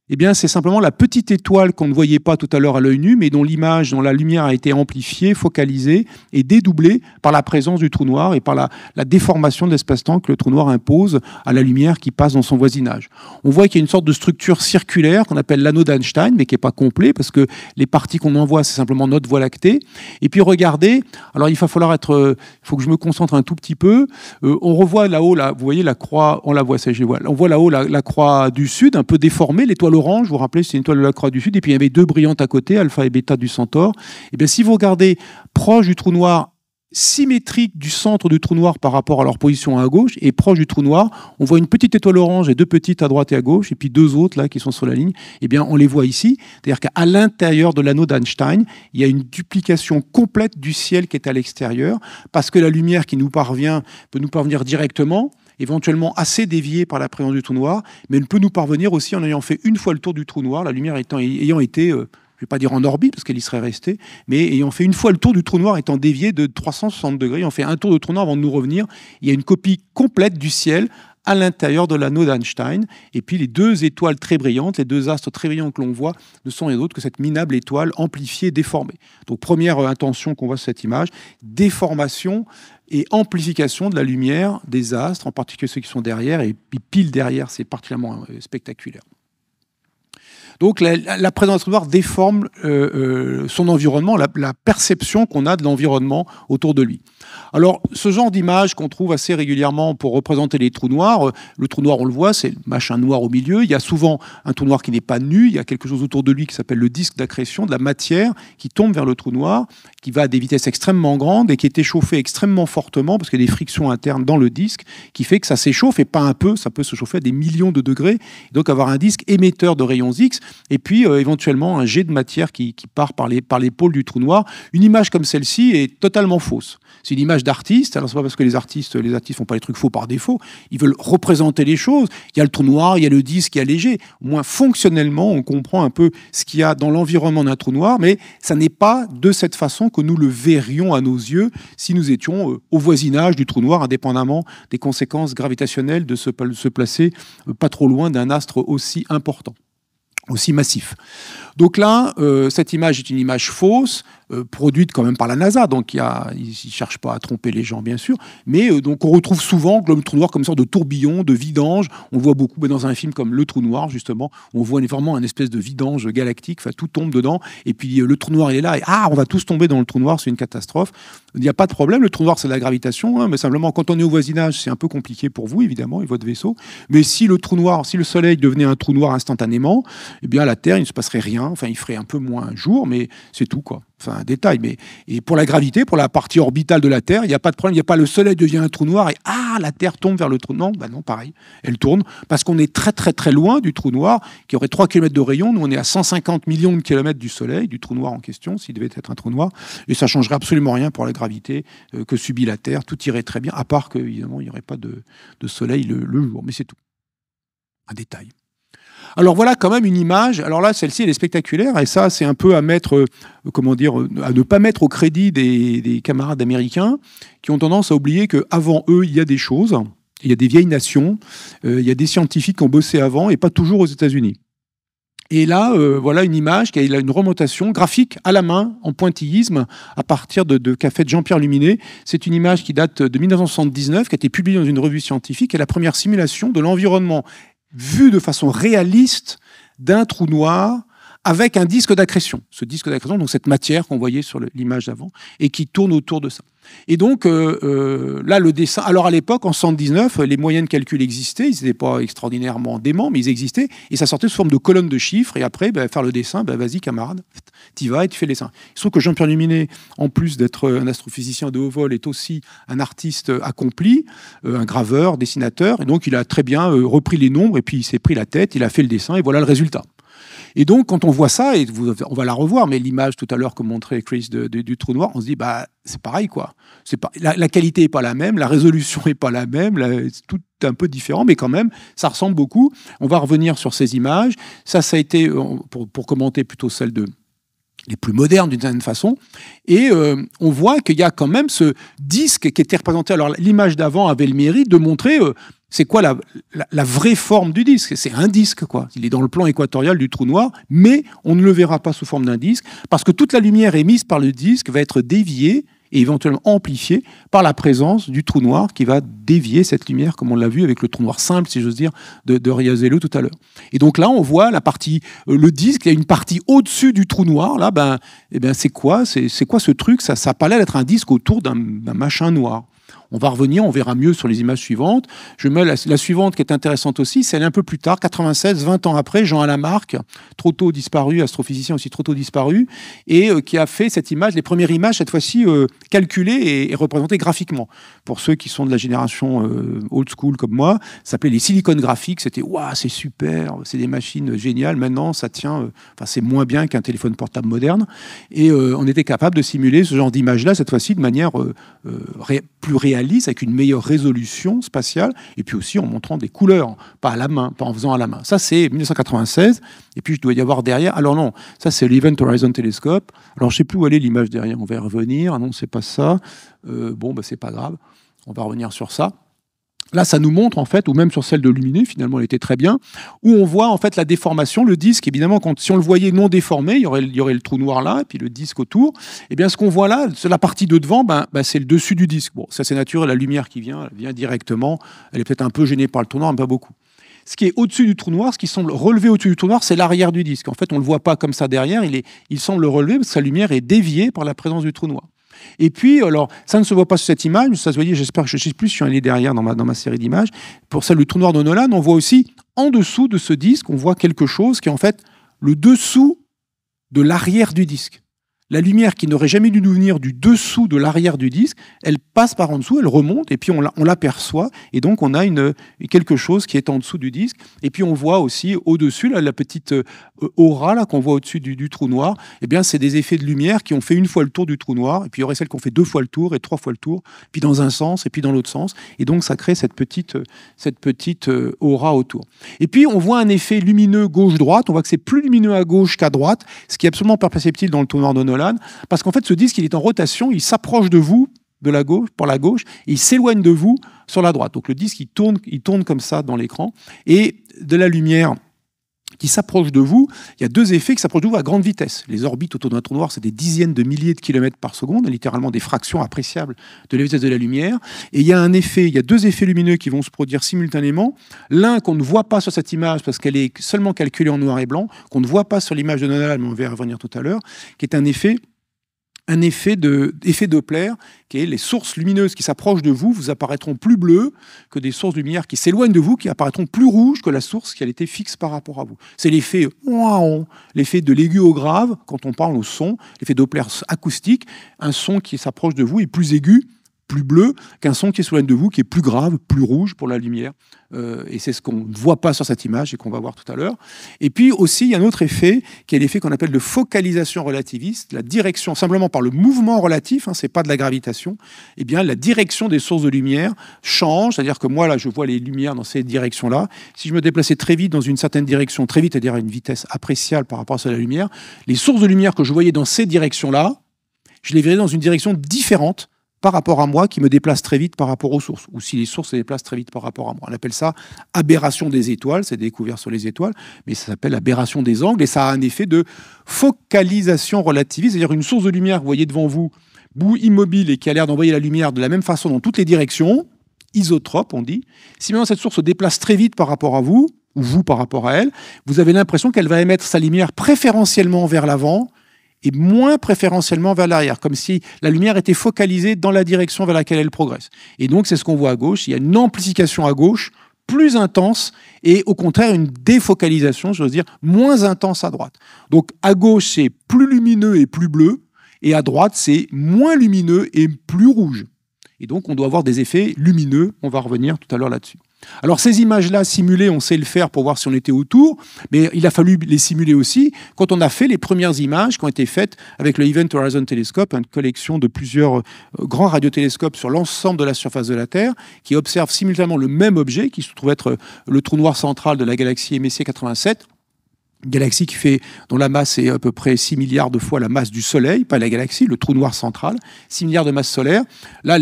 eh bien, c'est simplement la petite étoile qu'on ne voyait pas tout à l'heure à l'œil nu, mais dont l'image, dont la lumière a été amplifiée, focalisée et dédoublée par la présence du trou noir et par la, déformation de l'espace-temps que le trou noir impose à la lumière qui passe dans son voisinage. On voit qu'il y a une sorte de structure circulaire qu'on appelle l'anneau d'Einstein, mais qui n'est pas complet parce que les parties qu'on envoie, c'est simplement notre voie lactée. Et puis, regardez, alors il va falloir être, il euh, faut que je me concentre un tout petit peu. Euh, on revoit là-haut, là, vous voyez la croix, on la voit, ça, je vois, on voit là-haut la, la croix du sud, un peu déformée, l'étoile vous vous rappelez, c'est une étoile de la Croix du Sud, et puis il y avait deux brillantes à côté, alpha et bêta du Centaure. Et eh bien, si vous regardez proche du trou noir, symétrique du centre du trou noir par rapport à leur position à gauche et proche du trou noir, on voit une petite étoile orange et deux petites à droite et à gauche, et puis deux autres là qui sont sur la ligne. et eh bien, on les voit ici. C'est-à-dire qu'à l'intérieur de l'anneau d'Einstein, il y a une duplication complète du ciel qui est à l'extérieur, parce que la lumière qui nous parvient peut nous parvenir directement éventuellement assez dévié par la présence du trou noir, mais elle peut nous parvenir aussi en ayant fait une fois le tour du trou noir, la lumière étant, ayant été, euh, je ne vais pas dire en orbite parce qu'elle y serait restée, mais ayant fait une fois le tour du trou noir, étant dévié de 360 degrés, on fait un tour de trou noir avant de nous revenir, il y a une copie complète du ciel à l'intérieur de l'anneau d'Einstein. Et puis les deux étoiles très brillantes, les deux astres très brillants que l'on voit, ne sont rien d'autre que cette minable étoile amplifiée, déformée. Donc première euh, intention qu'on voit sur cette image, déformation et amplification de la lumière des astres, en particulier ceux qui sont derrière, et pile derrière, c'est particulièrement euh, spectaculaire. Donc la, présence noir déforme noir euh, déforme euh, son environnement, la, la perception qu'on a de l'environnement autour de lui. Alors ce genre d'image qu'on trouve assez régulièrement pour représenter les trous noirs, euh, le trou noir on le voit, c'est le machin noir au milieu, il y a souvent un trou noir qui n'est pas nu, il y a quelque chose autour de lui qui s'appelle le disque d'accrétion, de la matière qui tombe vers le trou noir, qui va à des vitesses extrêmement grandes et qui est échauffé extrêmement fortement parce qu'il y a des frictions internes dans le disque qui fait que ça s'échauffe et pas un peu, ça peut se chauffer à des millions de degrés, donc avoir un disque émetteur de rayons X et puis euh, éventuellement un jet de matière qui, part par l'épaule du trou noir. Une image comme celle-ci est totalement fausse. C'est une image d'artiste. Alors, c'est pas parce que les artistes, les artistes font pas les trucs faux par défaut. Ils veulent représenter les choses. Il y a le trou noir, il y a le disque, il y a léger. Au moins, fonctionnellement, on comprend un peu ce qu'il y a dans l'environnement d'un trou noir, mais ça n'est pas de cette façon que nous le verrions à nos yeux si nous étions euh, au voisinage du trou noir, indépendamment des conséquences gravitationnelles de se, placer euh, pas trop loin d'un astre aussi important aussi massif. Donc là, euh, cette image est une image fausse, euh, produite quand même par la NASA, donc ils ne cherchent pas à tromper les gens, bien sûr. Mais euh, donc on retrouve souvent le Trou Noir comme une sorte de tourbillon, de vidange. On voit beaucoup dans un film comme Le Trou Noir, justement, on voit vraiment un espèce de vidange galactique, tout tombe dedans, et puis le trou noir il est là, et ah, on va tous tomber dans le trou noir, c'est une catastrophe. Il n'y a pas de problème, le trou noir c'est la gravitation, hein, mais simplement quand on est au voisinage, c'est un peu compliqué pour vous, évidemment, et votre vaisseau. Mais si le trou noir, si le Soleil devenait un trou noir instantanément, eh bien à la Terre, il ne se passerait rien Hein. enfin il ferait un peu moins un jour, mais c'est tout quoi. Enfin un détail, mais et pour la gravité, pour la partie orbitale de la Terre, il n'y a pas de problème, il n'y a pas le Soleil devient un trou noir et ah la Terre tombe vers le trou noir, bah non pareil, elle tourne parce qu'on est très très très loin du trou noir qui aurait 3 km de rayon, nous on est à 150 millions de kilomètres du Soleil, du trou noir en question, s'il devait être un trou noir, et ça ne changerait absolument rien pour la gravité euh, que subit la Terre, tout irait très bien, à part que il n'y aurait pas de, Soleil le jour, mais c'est tout. Un détail. Alors voilà quand même une image. Alors là, celle-ci, elle est spectaculaire et ça, c'est un peu à mettre, euh, comment dire, euh, à ne pas mettre au crédit des, camarades américains qui ont tendance à oublier qu'avant eux, il y a des choses. Il y a des vieilles nations, euh, il y a des scientifiques qui ont bossé avant et pas toujours aux États-Unis. Et là, voilà une image qui a une remontation graphique à la main, en pointillisme, à partir de, Café de Jean-Pierre Luminet. C'est une image qui date de 1979, qui a été publiée dans une revue scientifique, et la première simulation de l'environnement vu de façon réaliste d'un trou noir avec un disque d'accrétion. Ce disque d'accrétion, donc cette matière qu'on voyait sur l'image d'avant, et qui tourne autour de ça. Et donc, euh, euh, là, le dessin. Alors, à l'époque, en 119 les moyens de calcul existaient. Ils n'étaient pas extraordinairement déments, mais ils existaient. Et ça sortait sous forme de colonnes de chiffres. Et après, ben, faire le dessin, ben, vas-y, camarade, t'y vas et tu fais le dessin. Il se trouve que Jean-Pierre Luminet, en plus d'être euh, un astrophysicien de haut vol, est aussi un artiste accompli, un graveur, dessinateur. Et donc, il a très bien repris les nombres et puis il s'est pris la tête, il a fait le dessin et voilà le résultat. Et donc, quand on voit ça, et on va la revoir, mais l'image tout à l'heure que montrait Chris du trou noir, on se dit, bah, c'est pareil, quoi. C'est la, qualité n'est pas la même, la résolution n'est pas la même, c'est tout un peu différent, mais quand même, ça ressemble beaucoup. On va revenir sur ces images. Ça, ça a été, euh, pour, commenter plutôt celle de, les plus modernes d'une certaine façon. Et euh, on voit qu'il y a quand même ce disque qui était représenté. Alors l'image d'avant avait le mérite de montrer euh, c'est quoi la, vraie forme du disque C'est un disque, quoi. Il est dans le plan équatorial du trou noir, mais on ne le verra pas sous forme d'un disque, parce que toute la lumière émise par le disque va être déviée et éventuellement amplifiée par la présence du trou noir qui va dévier cette lumière, comme on l'a vu avec le trou noir simple, si j'ose dire, de, Riazello tout à l'heure. Et donc là, on voit la partie, euh, le disque, il y a une partie au-dessus du trou noir. Là, ben, eh ben, c'est quoi C'est quoi ce truc Ça, ça a pas l'air d'être un disque autour d'un machin noir. On va revenir, on verra mieux sur les images suivantes. Je mets la, suivante qui est intéressante aussi, Celle un peu plus tard, 96, 20 ans après, Jean Alamarque, trop tôt disparu, astrophysicien aussi trop tôt disparu, et euh, qui a fait cette image, les premières images cette fois-ci euh, calculées et, représentées graphiquement. Pour ceux qui sont de la génération euh, old school comme moi, ça s'appelait les silicones graphiques, c'était waouh, c'est super, c'est des machines géniales, maintenant ça tient, enfin c'est moins bien qu'un téléphone portable moderne, et on était capable de simuler ce genre d'image-là cette fois-ci de manière plus réaliste avec une meilleure résolution spatiale, et puis aussi en montrant des couleurs, pas à la main, pas en faisant à la main. Ça, c'est 1996, et puis je dois y avoir derrière. Alors non, ça, c'est l'Event Horizon Telescope. Alors, je sais plus où aller l'image derrière, on va y revenir. Ah non, c'est pas ça. Euh, bon, bah, c'est pas grave, on va revenir sur ça. Là, ça nous montre en fait, ou même sur celle de Luminé, finalement, elle était très bien, où on voit en fait la déformation, le disque. Évidemment, quand si on le voyait non déformé, il y aurait, il y aurait le trou noir là, puis le disque autour. Et eh bien, ce qu'on voit là, la partie de devant, ben, ben, c'est le dessus du disque. Bon, ça c'est naturel, la lumière qui vient, vient directement. Elle est peut-être un peu gênée par le trou noir, mais pas beaucoup. Ce qui est au-dessus du trou noir, ce qui semble relever au-dessus du trou noir, c'est l'arrière du disque. En fait, on ne le voit pas comme ça derrière, il, est, il semble relever sa lumière est déviée par la présence du trou noir. Et puis, alors, ça ne se voit pas sur cette image, ça se voyait, j'espère que je ne sais plus si suis allé derrière dans ma, dans ma série d'images. Pour ça, le tournoi noir de Nolan, on voit aussi en dessous de ce disque, on voit quelque chose qui est en fait le dessous de l'arrière du disque la lumière qui n'aurait jamais dû nous venir du dessous de l'arrière du disque, elle passe par en dessous, elle remonte, et puis on l'aperçoit, et donc on a une, quelque chose qui est en dessous du disque, et puis on voit aussi au-dessus, la petite euh, aura là qu'on voit au-dessus du, trou noir, eh bien c'est des effets de lumière qui ont fait une fois le tour du trou noir, et puis il y aurait celles qui fait deux fois le tour, et trois fois le tour, puis dans un sens, et puis dans l'autre sens, et donc ça crée cette petite, cette petite euh, aura autour. Et puis on voit un effet lumineux gauche-droite, on voit que c'est plus lumineux à gauche qu'à droite, ce qui est absolument perceptible dans le trou noir de Noël parce qu'en fait, ce disque, il est en rotation, il s'approche de vous de la gauche, par la gauche, et il s'éloigne de vous sur la droite. Donc le disque, tourne, il tourne comme ça dans l'écran, et de la lumière qui s'approche de vous. Il y a deux effets qui s'approchent de vous à grande vitesse. Les orbites autour d'un trou noir, c'est des dizaines de milliers de kilomètres par seconde, littéralement des fractions appréciables de la vitesse de la lumière. Et il y a un effet, il y a deux effets lumineux qui vont se produire simultanément. L'un qu'on ne voit pas sur cette image parce qu'elle est seulement calculée en noir et blanc, qu'on ne voit pas sur l'image de Donald, mais on y revenir tout à l'heure, qui est un effet un effet, de, effet Doppler, qui est les sources lumineuses qui s'approchent de vous vous apparaîtront plus bleues que des sources lumière qui s'éloignent de vous, qui apparaîtront plus rouges que la source qui a été fixe par rapport à vous. C'est l'effet waouh, l'effet de l'aigu au grave quand on parle au son, l'effet Doppler acoustique. Un son qui s'approche de vous est plus aigu plus bleu qu'un son qui est sous de vous, qui est plus grave, plus rouge pour la lumière. Euh, et c'est ce qu'on ne voit pas sur cette image et qu'on va voir tout à l'heure. Et puis aussi, il y a un autre effet, qui est l'effet qu'on appelle de focalisation relativiste, la direction, simplement par le mouvement relatif, hein, ce n'est pas de la gravitation, eh bien la direction des sources de lumière change, c'est-à-dire que moi, là, je vois les lumières dans ces directions-là. Si je me déplaçais très vite dans une certaine direction, très vite, c'est-à-dire à une vitesse appréciable par rapport à la lumière, les sources de lumière que je voyais dans ces directions-là, je les verrais dans une direction différente par rapport à moi qui me déplace très vite par rapport aux sources, ou si les sources se déplacent très vite par rapport à moi. On appelle ça aberration des étoiles, c'est découvert sur les étoiles, mais ça s'appelle aberration des angles, et ça a un effet de focalisation relativiste, c'est-à-dire une source de lumière que vous voyez devant vous, bout immobile et qui a l'air d'envoyer la lumière de la même façon dans toutes les directions, isotrope on dit, si maintenant cette source se déplace très vite par rapport à vous, ou vous par rapport à elle, vous avez l'impression qu'elle va émettre sa lumière préférentiellement vers l'avant et moins préférentiellement vers l'arrière, comme si la lumière était focalisée dans la direction vers laquelle elle progresse. Et donc, c'est ce qu'on voit à gauche. Il y a une amplification à gauche plus intense et au contraire une défocalisation, je veux dire, moins intense à droite. Donc à gauche, c'est plus lumineux et plus bleu, et à droite, c'est moins lumineux et plus rouge. Et donc, on doit avoir des effets lumineux. On va revenir tout à l'heure là-dessus. Alors ces images-là simulées, on sait le faire pour voir si on était autour, mais il a fallu les simuler aussi quand on a fait les premières images qui ont été faites avec le Event Horizon Telescope, une collection de plusieurs euh, grands radiotélescopes sur l'ensemble de la surface de la Terre, qui observent simultanément le même objet, qui se trouve être euh, le trou noir central de la galaxie MSC 87, galaxie qui fait, dont la masse est à peu près 6 milliards de fois la masse du Soleil, pas la galaxie, le trou noir central, 6 milliards de masse solaire. Là,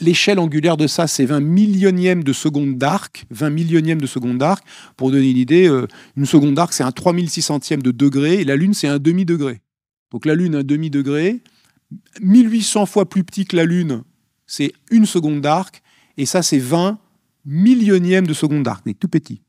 l'échelle angulaire de ça, c'est 20 millionièmes de seconde d'arc, 20 millionième de seconde d'arc. Pour donner une idée, euh, une seconde d'arc, c'est un 3600e de degré, et la Lune, c'est un demi-degré. Donc la Lune, un demi-degré, 1800 fois plus petit que la Lune, c'est une seconde d'arc, et ça, c'est 20 millionièmes de seconde d'arc, c'est tout petit.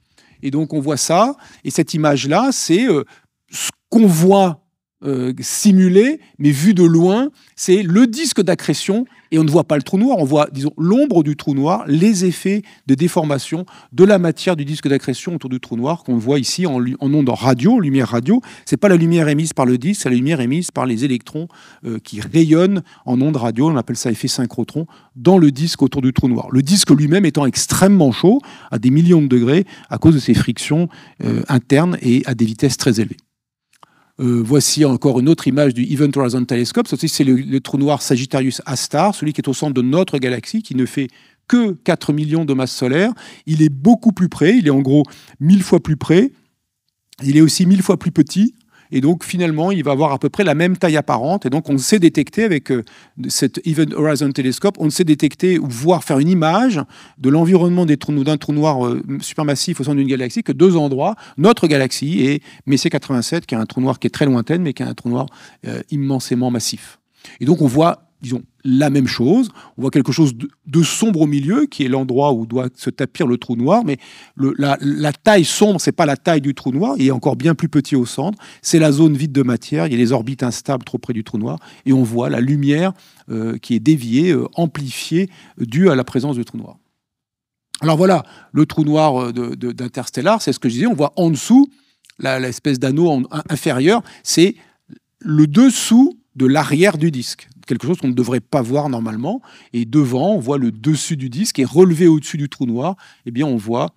Et donc on voit ça, et cette image-là, c'est euh, ce qu'on voit euh, simulé, mais vu de loin, c'est le disque d'accrétion et on ne voit pas le trou noir, on voit, disons, l'ombre du trou noir, les effets de déformation de la matière du disque d'accrétion autour du trou noir qu'on voit ici en, ondes radio, lumière radio. C'est pas la lumière émise par le disque, c'est la lumière émise par les électrons euh, qui rayonnent en ondes radio. On appelle ça effet synchrotron dans le disque autour du trou noir. Le disque lui-même étant extrêmement chaud, à des millions de degrés, à cause de ses frictions euh, internes et à des vitesses très élevées. Euh, voici encore une autre image du Event Horizon Telescope. C'est le, trou noir Sagittarius A star, celui qui est au centre de notre galaxie, qui ne fait que 4 millions de masses solaires. Il est beaucoup plus près, il est en gros 1000 fois plus près. Il est aussi 1000 fois plus petit, et donc finalement, il va avoir à peu près la même taille apparente. Et donc on sait détecter avec euh, cet Event Horizon Telescope, on sait détecter ou voir faire une image de l'environnement d'un trou, noir euh, supermassif au sein d'une galaxie que deux endroits, notre galaxie et Messier 87, qui a un trou noir qui est très lointain, mais qui a un trou noir euh, immensément massif. Et donc on voit disons, la même chose. On voit quelque chose de, sombre au milieu, qui est l'endroit où doit se tapir le trou noir, mais la, taille sombre, c'est pas la taille du trou noir, il est encore bien plus petit au centre. C'est la zone vide de matière, il y a les orbites instables trop près du trou noir, et on voit la lumière euh, qui est déviée, euh, amplifiée, due à la présence du trou noir. Alors voilà, le trou noir euh, d'Interstellar, c'est ce que je disais, on voit en dessous, l'espèce d'anneau inférieur, c'est le dessous de l'arrière du disque. Quelque chose qu'on ne devrait pas voir normalement. Et devant, on voit le dessus du disque. Et relevé au-dessus du trou noir, eh bien, on voit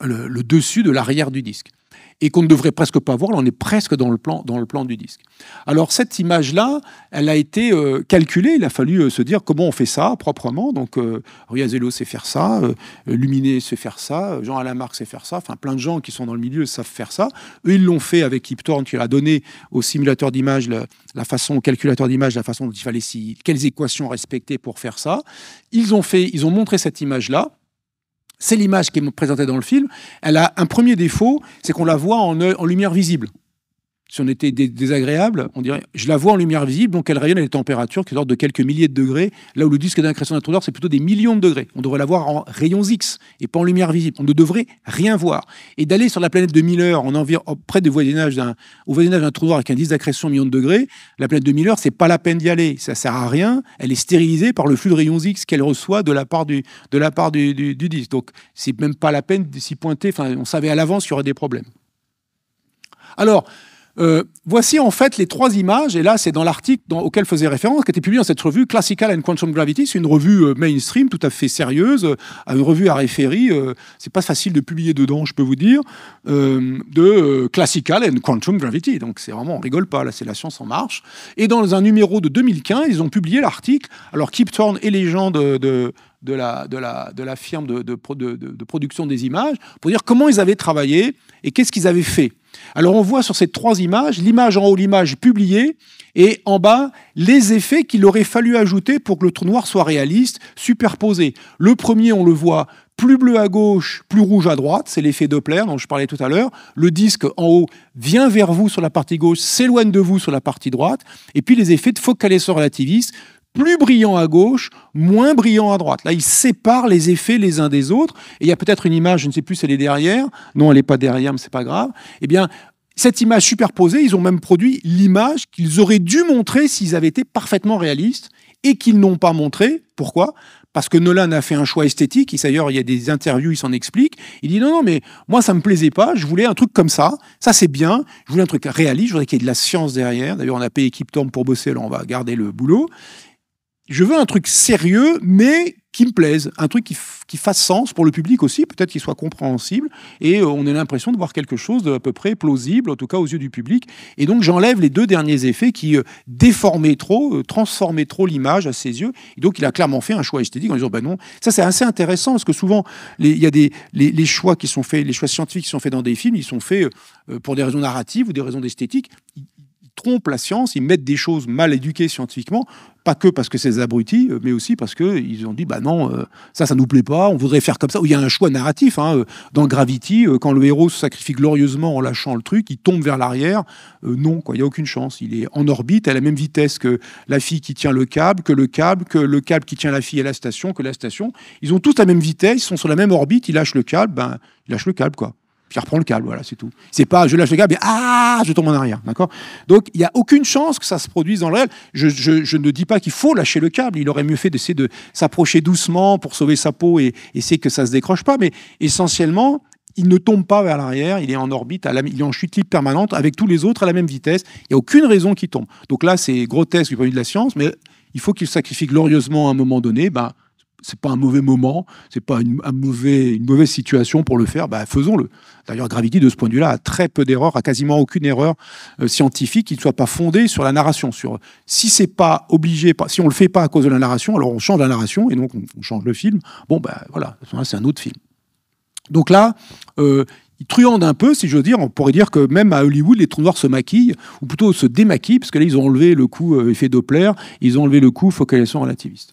le dessus de l'arrière du disque et qu'on ne devrait presque pas voir. on est presque dans le plan, dans le plan du disque. Alors cette image-là, elle a été euh, calculée. Il a fallu euh, se dire comment on fait ça proprement. Donc euh, Riazello sait faire ça, euh, Luminé sait faire ça, Jean Alain Marc sait faire ça. Enfin, plein de gens qui sont dans le milieu savent faire ça. Eux, ils l'ont fait avec Hiptorn, qui a donné au simulateur d'image la, façon, au calculateur d'image, la façon dont il fallait si quelles équations respecter pour faire ça. Ils ont fait, ils ont montré cette image-là c'est l'image qui est présentée dans le film, elle a un premier défaut, c'est qu'on la voit en, en lumière visible si on était désagréable, on dirait je la vois en lumière visible, donc elle rayonne à des températures qui sont de quelques milliers de degrés, là où le disque d'incrétion d'un trou noir c'est plutôt des millions de degrés. On devrait la voir en rayons X et pas en lumière visible. On ne devrait rien voir. Et d'aller sur la planète de Miller, en environ, près du voisinage d'un, au voisinage d'un trou noir avec un disque d'accrétion millions de degrés, la planète de Miller, c'est pas la peine d'y aller. Ça sert à rien. Elle est stérilisée par le flux de rayons X qu'elle reçoit de la part du, de la part disque. Donc, c'est même pas la peine de s'y pointer. Enfin, on savait à l'avance qu'il y aurait des problèmes. Alors, euh, voici en fait les trois images, et là c'est dans l'article auquel faisait référence, qui a été publié dans cette revue Classical and Quantum Gravity. C'est une revue euh, mainstream tout à fait sérieuse, euh, une revue à référie. c'est pas facile de publier dedans, je peux vous dire, de Classical and Quantum Gravity. Donc c'est vraiment, on rigole pas, là c'est la science en marche. Et dans un numéro de 2015, ils ont publié l'article. Alors Kip Thorne et les gens de, la, de la, firme de, production des images pour dire comment ils avaient travaillé et qu'est-ce qu'ils avaient fait. Alors on voit sur ces trois images, l'image en haut, l'image publiée, et en bas, les effets qu'il aurait fallu ajouter pour que le trou noir soit réaliste, superposé. Le premier, on le voit, plus bleu à gauche, plus rouge à droite, c'est l'effet Doppler dont je parlais tout à l'heure. Le disque en haut vient vers vous sur la partie gauche, s'éloigne de vous sur la partie droite, et puis les effets de focalisation relativiste, plus brillant à gauche, moins brillant à droite. Là, ils séparent les effets les uns des autres. Et il y a peut-être une image, je ne sais plus si elle est derrière. Non, elle n'est pas derrière, mais c'est pas grave. Eh bien, cette image superposée, ils ont même produit l'image qu'ils auraient dû montrer s'ils avaient été parfaitement réalistes et qu'ils n'ont pas montré. Pourquoi Parce que Nolan a fait un choix esthétique. Et d'ailleurs, il y a des interviews, il s'en explique. Il dit non, non, mais moi, ça me plaisait pas. Je voulais un truc comme ça. Ça, c'est bien. Je voulais un truc réaliste. Je voulais qu'il y ait de la science derrière. D'ailleurs, on a payé Équipe Tom pour bosser. Là, on va garder le boulot je veux un truc sérieux, mais qui me plaise, un truc qui, fasse sens pour le public aussi, peut-être qu'il soit compréhensible, et euh, on a l'impression de voir quelque chose de à peu près plausible, en tout cas aux yeux du public. Et donc j'enlève les deux derniers effets qui euh, déformaient trop, euh, transformaient trop l'image à ses yeux. Et donc il a clairement fait un choix esthétique en disant, ben non, ça c'est assez intéressant, parce que souvent, il y a des les, choix qui sont faits, les choix scientifiques qui sont faits dans des films, ils sont faits pour des raisons narratives ou des raisons d'esthétique trompent la science, ils mettent des choses mal éduquées scientifiquement, pas que parce que c'est des abrutis, euh, mais aussi parce qu'ils ont dit, bah non, euh, ça, ça nous plaît pas, on voudrait faire comme ça. Il y a un choix narratif. Hein, euh, dans Gravity, quand le héros se sacrifie glorieusement en lâchant le truc, il tombe vers l'arrière. non, quoi, il n'y a aucune chance. Il est en orbite à la même vitesse que la fille qui tient le câble, que le câble, que le câble qui tient la fille à la station, que la station. Ils ont tous la même vitesse, ils sont sur la même orbite, ils lâchent le câble, ben, ils lâchent le câble, quoi puis je le câble, voilà, c'est tout. C'est pas je lâche le câble et ah, je tombe en arrière, d'accord Donc il n'y a aucune chance que ça se produise dans le réel. Je, ne dis pas qu'il faut lâcher le câble, il aurait mieux fait d'essayer de s'approcher doucement pour sauver sa peau et essayer que ça ne se décroche pas, mais essentiellement, il ne tombe pas vers l'arrière, il est en orbite, à il est en chute libre permanente avec tous les autres à la même vitesse. Il n'y a aucune raison qu'il tombe. Donc là, c'est grotesque du point de vue de la science, mais il faut qu'il sacrifie glorieusement à un moment donné. Bah, c'est pas un mauvais moment, c'est pas une, mauvaise situation pour le faire, bah faisons-le. D'ailleurs, Gravity, de ce point de vue-là, a très peu d'erreurs, a quasiment aucune erreur euh, scientifique qui ne soit pas fondée sur la narration. Sur si c'est pas obligé, si on le fait pas à cause de la narration, alors on change la narration et donc on, change le film. Bon, ben voilà, c'est un autre film. Donc là, ils euh, il truande un peu, si je veux dire. On pourrait dire que même à Hollywood, les trous noirs se maquillent, ou plutôt se démaquillent, parce que là, ils ont enlevé le coup euh, effet Doppler, ils ont enlevé le coup focalisation relativiste.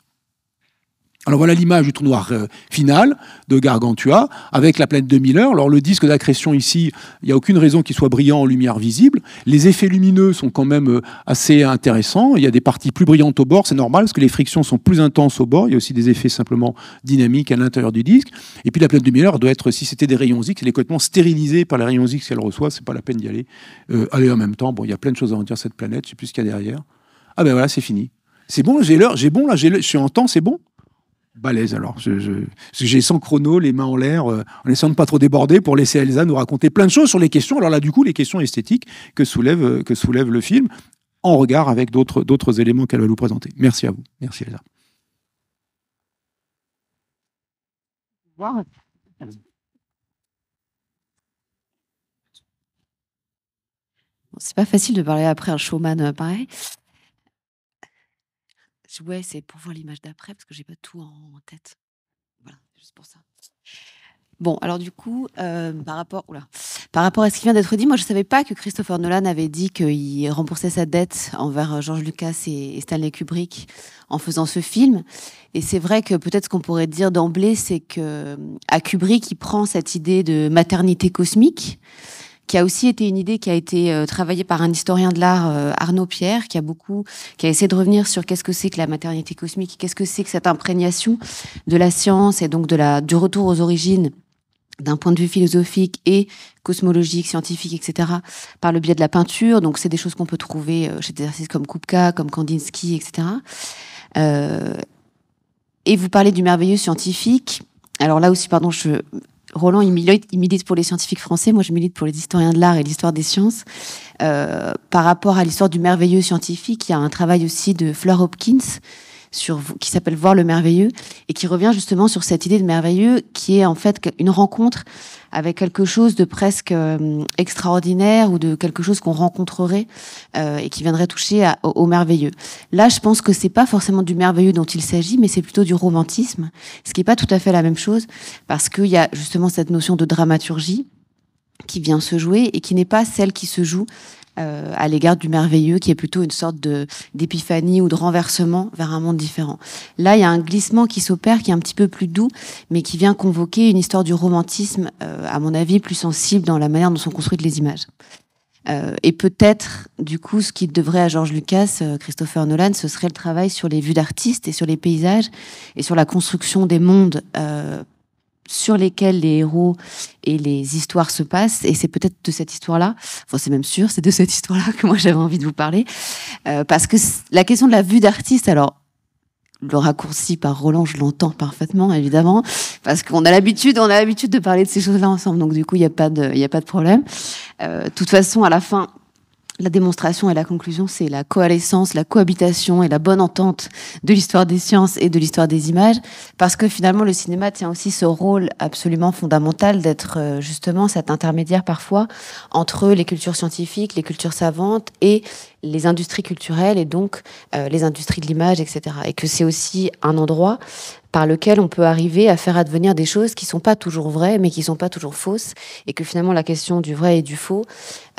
Alors voilà l'image du tournoi noir euh, final de Gargantua avec la planète de Miller. Alors le disque d'accrétion ici, il n'y a aucune raison qu'il soit brillant en lumière visible. Les effets lumineux sont quand même euh, assez intéressants. Il y a des parties plus brillantes au bord, c'est normal parce que les frictions sont plus intenses au bord. Il y a aussi des effets simplement dynamiques à l'intérieur du disque. Et puis la planète de Miller doit être, si c'était des rayons X, elle est complètement stérilisée par les rayons X qu'elle reçoit. C'est pas la peine d'y aller. Euh, Allez, en même temps, bon, il y a plein de choses à en dire cette planète. Je sais plus ce qu'il y a derrière. Ah ben voilà, c'est fini. C'est bon, j'ai l'heure, j'ai bon là, je suis en temps, c'est bon balèze alors. J'ai sans chrono, les mains en l'air, euh, en essayant de pas trop déborder pour laisser Elsa nous raconter plein de choses sur les questions. Alors là, du coup, les questions esthétiques que soulève, euh, que soulève le film, en regard avec d'autres éléments qu'elle va nous présenter. Merci à vous. Merci Elsa. C'est pas facile de parler après un showman euh, pareil ouais, c'est pour voir l'image d'après, parce que j'ai pas tout en, tête. Voilà, juste pour ça. Bon, alors du coup, euh, par, rapport, par rapport à ce qui vient d'être dit, moi je ne savais pas que Christopher Nolan avait dit qu'il remboursait sa dette envers euh, George Lucas et, et Stanley Kubrick en faisant ce film. Et c'est vrai que peut-être ce qu'on pourrait dire d'emblée, c'est que euh, à Kubrick, il prend cette idée de maternité cosmique qui a aussi été une idée qui a été euh, travaillée par un historien de l'art, euh, Arnaud Pierre, qui a beaucoup, qui a essayé de revenir sur qu'est-ce que c'est que la maternité cosmique, qu'est-ce que c'est que cette imprégnation de la science et donc de la, du retour aux origines d'un point de vue philosophique et cosmologique, scientifique, etc., par le biais de la peinture. Donc, c'est des choses qu'on peut trouver euh, chez des artistes comme Kupka, comme Kandinsky, etc. Euh, et vous parlez du merveilleux scientifique. Alors là aussi, pardon, je, Roland, il milite, pour les scientifiques français, moi je milite pour les historiens de l'art et l'histoire des sciences. Euh, par rapport à l'histoire du merveilleux scientifique, il y a un travail aussi de Fleur Hopkins, sur, qui s'appelle Voir le merveilleux et qui revient justement sur cette idée de merveilleux qui est en fait une rencontre avec quelque chose de presque euh, extraordinaire ou de quelque chose qu'on rencontrerait euh, et qui viendrait toucher au, merveilleux. Là, je pense que c'est pas forcément du merveilleux dont il s'agit, mais c'est plutôt du romantisme, ce qui est pas tout à fait la même chose parce qu'il y a justement cette notion de dramaturgie qui vient se jouer et qui n'est pas celle qui se joue euh, à l'égard du merveilleux, qui est plutôt une sorte de d'épiphanie ou de renversement vers un monde différent. Là, il y a un glissement qui s'opère, qui est un petit peu plus doux, mais qui vient convoquer une histoire du romantisme, euh, à mon avis, plus sensible dans la manière dont sont construites les images. Euh, et peut-être, du coup, ce qui devrait à George Lucas, Christopher Nolan, ce serait le travail sur les vues d'artistes et sur les paysages et sur la construction des mondes euh, sur lesquels les héros et les histoires se passent. Et c'est peut-être de cette histoire-là, enfin c'est même sûr, c'est de cette histoire-là que moi j'avais envie de vous parler. Euh, parce que la question de la vue d'artiste, alors le raccourci par Roland, je l'entends parfaitement, évidemment, parce qu'on a l'habitude, on a l'habitude de parler de ces choses-là ensemble. Donc du coup, il n'y a pas de, il a pas de problème. Euh, de toute façon, à la fin, la démonstration et la conclusion, c'est la coalescence, la cohabitation et la bonne entente de l'histoire des sciences et de l'histoire des images, parce que finalement le cinéma tient aussi ce rôle absolument fondamental d'être euh, justement cet intermédiaire parfois entre les cultures scientifiques, les cultures savantes et les industries culturelles et donc euh, les industries de l'image, etc. Et que c'est aussi un endroit par lequel on peut arriver à faire advenir des choses qui sont pas toujours vraies, mais qui sont pas toujours fausses, et que finalement la question du vrai et du faux,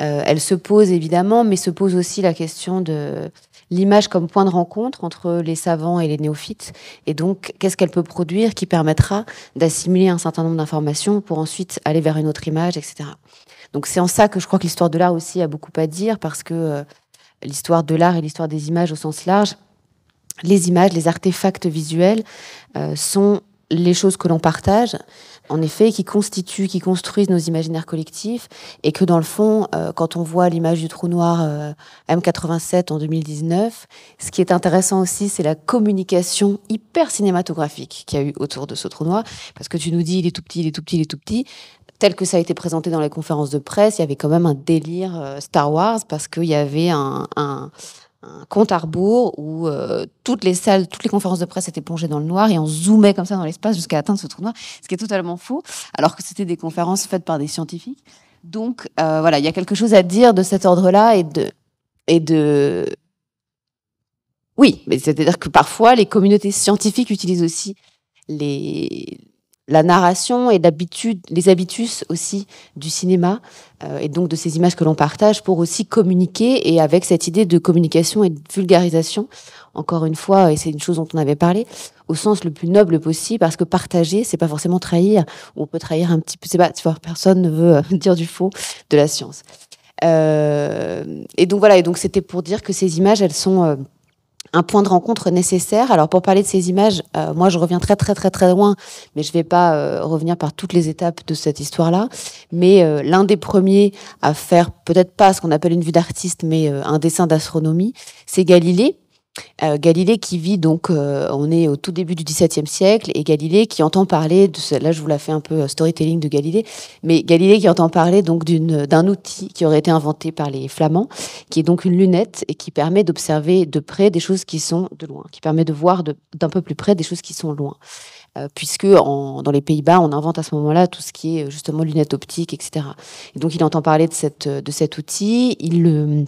euh, elle se pose évidemment, mais se pose aussi la question de l'image comme point de rencontre entre les savants et les néophytes, et donc qu'est-ce qu'elle peut produire qui permettra d'assimiler un certain nombre d'informations pour ensuite aller vers une autre image, etc. Donc c'est en ça que je crois que l'histoire de l'art aussi a beaucoup à dire, parce que euh, l'histoire de l'art et l'histoire des images au sens large, les images, les artefacts visuels euh, sont les choses que l'on partage, en effet, qui constituent, qui construisent nos imaginaires collectifs, et que dans le fond, euh, quand on voit l'image du trou noir euh, M87 en 2019, ce qui est intéressant aussi, c'est la communication hyper cinématographique qu'il y a eu autour de ce trou noir, parce que tu nous dis, il est tout petit, il est tout petit, il est tout petit tel que ça a été présenté dans les conférences de presse, il y avait quand même un délire euh, Star Wars parce qu'il y avait un, compte à rebours où euh, toutes les salles, toutes les conférences de presse étaient plongées dans le noir et on zoomait comme ça dans l'espace jusqu'à atteindre ce trou noir, ce qui est totalement faux, alors que c'était des conférences faites par des scientifiques. Donc euh, voilà, il y a quelque chose à dire de cet ordre-là et de, et de oui, mais c'est-à-dire que parfois les communautés scientifiques utilisent aussi les, la narration et les habitus aussi du cinéma euh, et donc de ces images que l'on partage pour aussi communiquer et avec cette idée de communication et de vulgarisation, encore une fois, et c'est une chose dont on avait parlé, au sens le plus noble possible parce que partager, c'est pas forcément trahir. On peut trahir un petit peu, c'est pas, tu personne ne veut euh, dire du faux de la science. Euh, et donc voilà, et donc c'était pour dire que ces images, elles sont un point de rencontre nécessaire. Alors pour parler de ces images, euh, moi je reviens très très très très loin, mais je ne vais pas euh, revenir par toutes les étapes de cette histoire-là. Mais euh, l'un des premiers à faire peut-être pas ce qu'on appelle une vue d'artiste, mais un dessin d'astronomie, c'est Galilée euh, Galilée qui vit donc, euh, on est au tout début du XVIIe siècle, et Galilée qui entend parler, de là je vous la fais un peu euh, storytelling de Galilée, mais Galilée qui entend parler donc d'un outil qui aurait été inventé par les Flamands, qui est donc une lunette et qui permet d'observer de près des choses qui sont de loin, qui permet de voir d'un peu plus près des choses qui sont loin. puisque dans les Pays-Bas, on invente à ce moment-là tout ce qui est justement lunettes optiques, etc. Et donc il entend parler de, cette, de cet outil, il le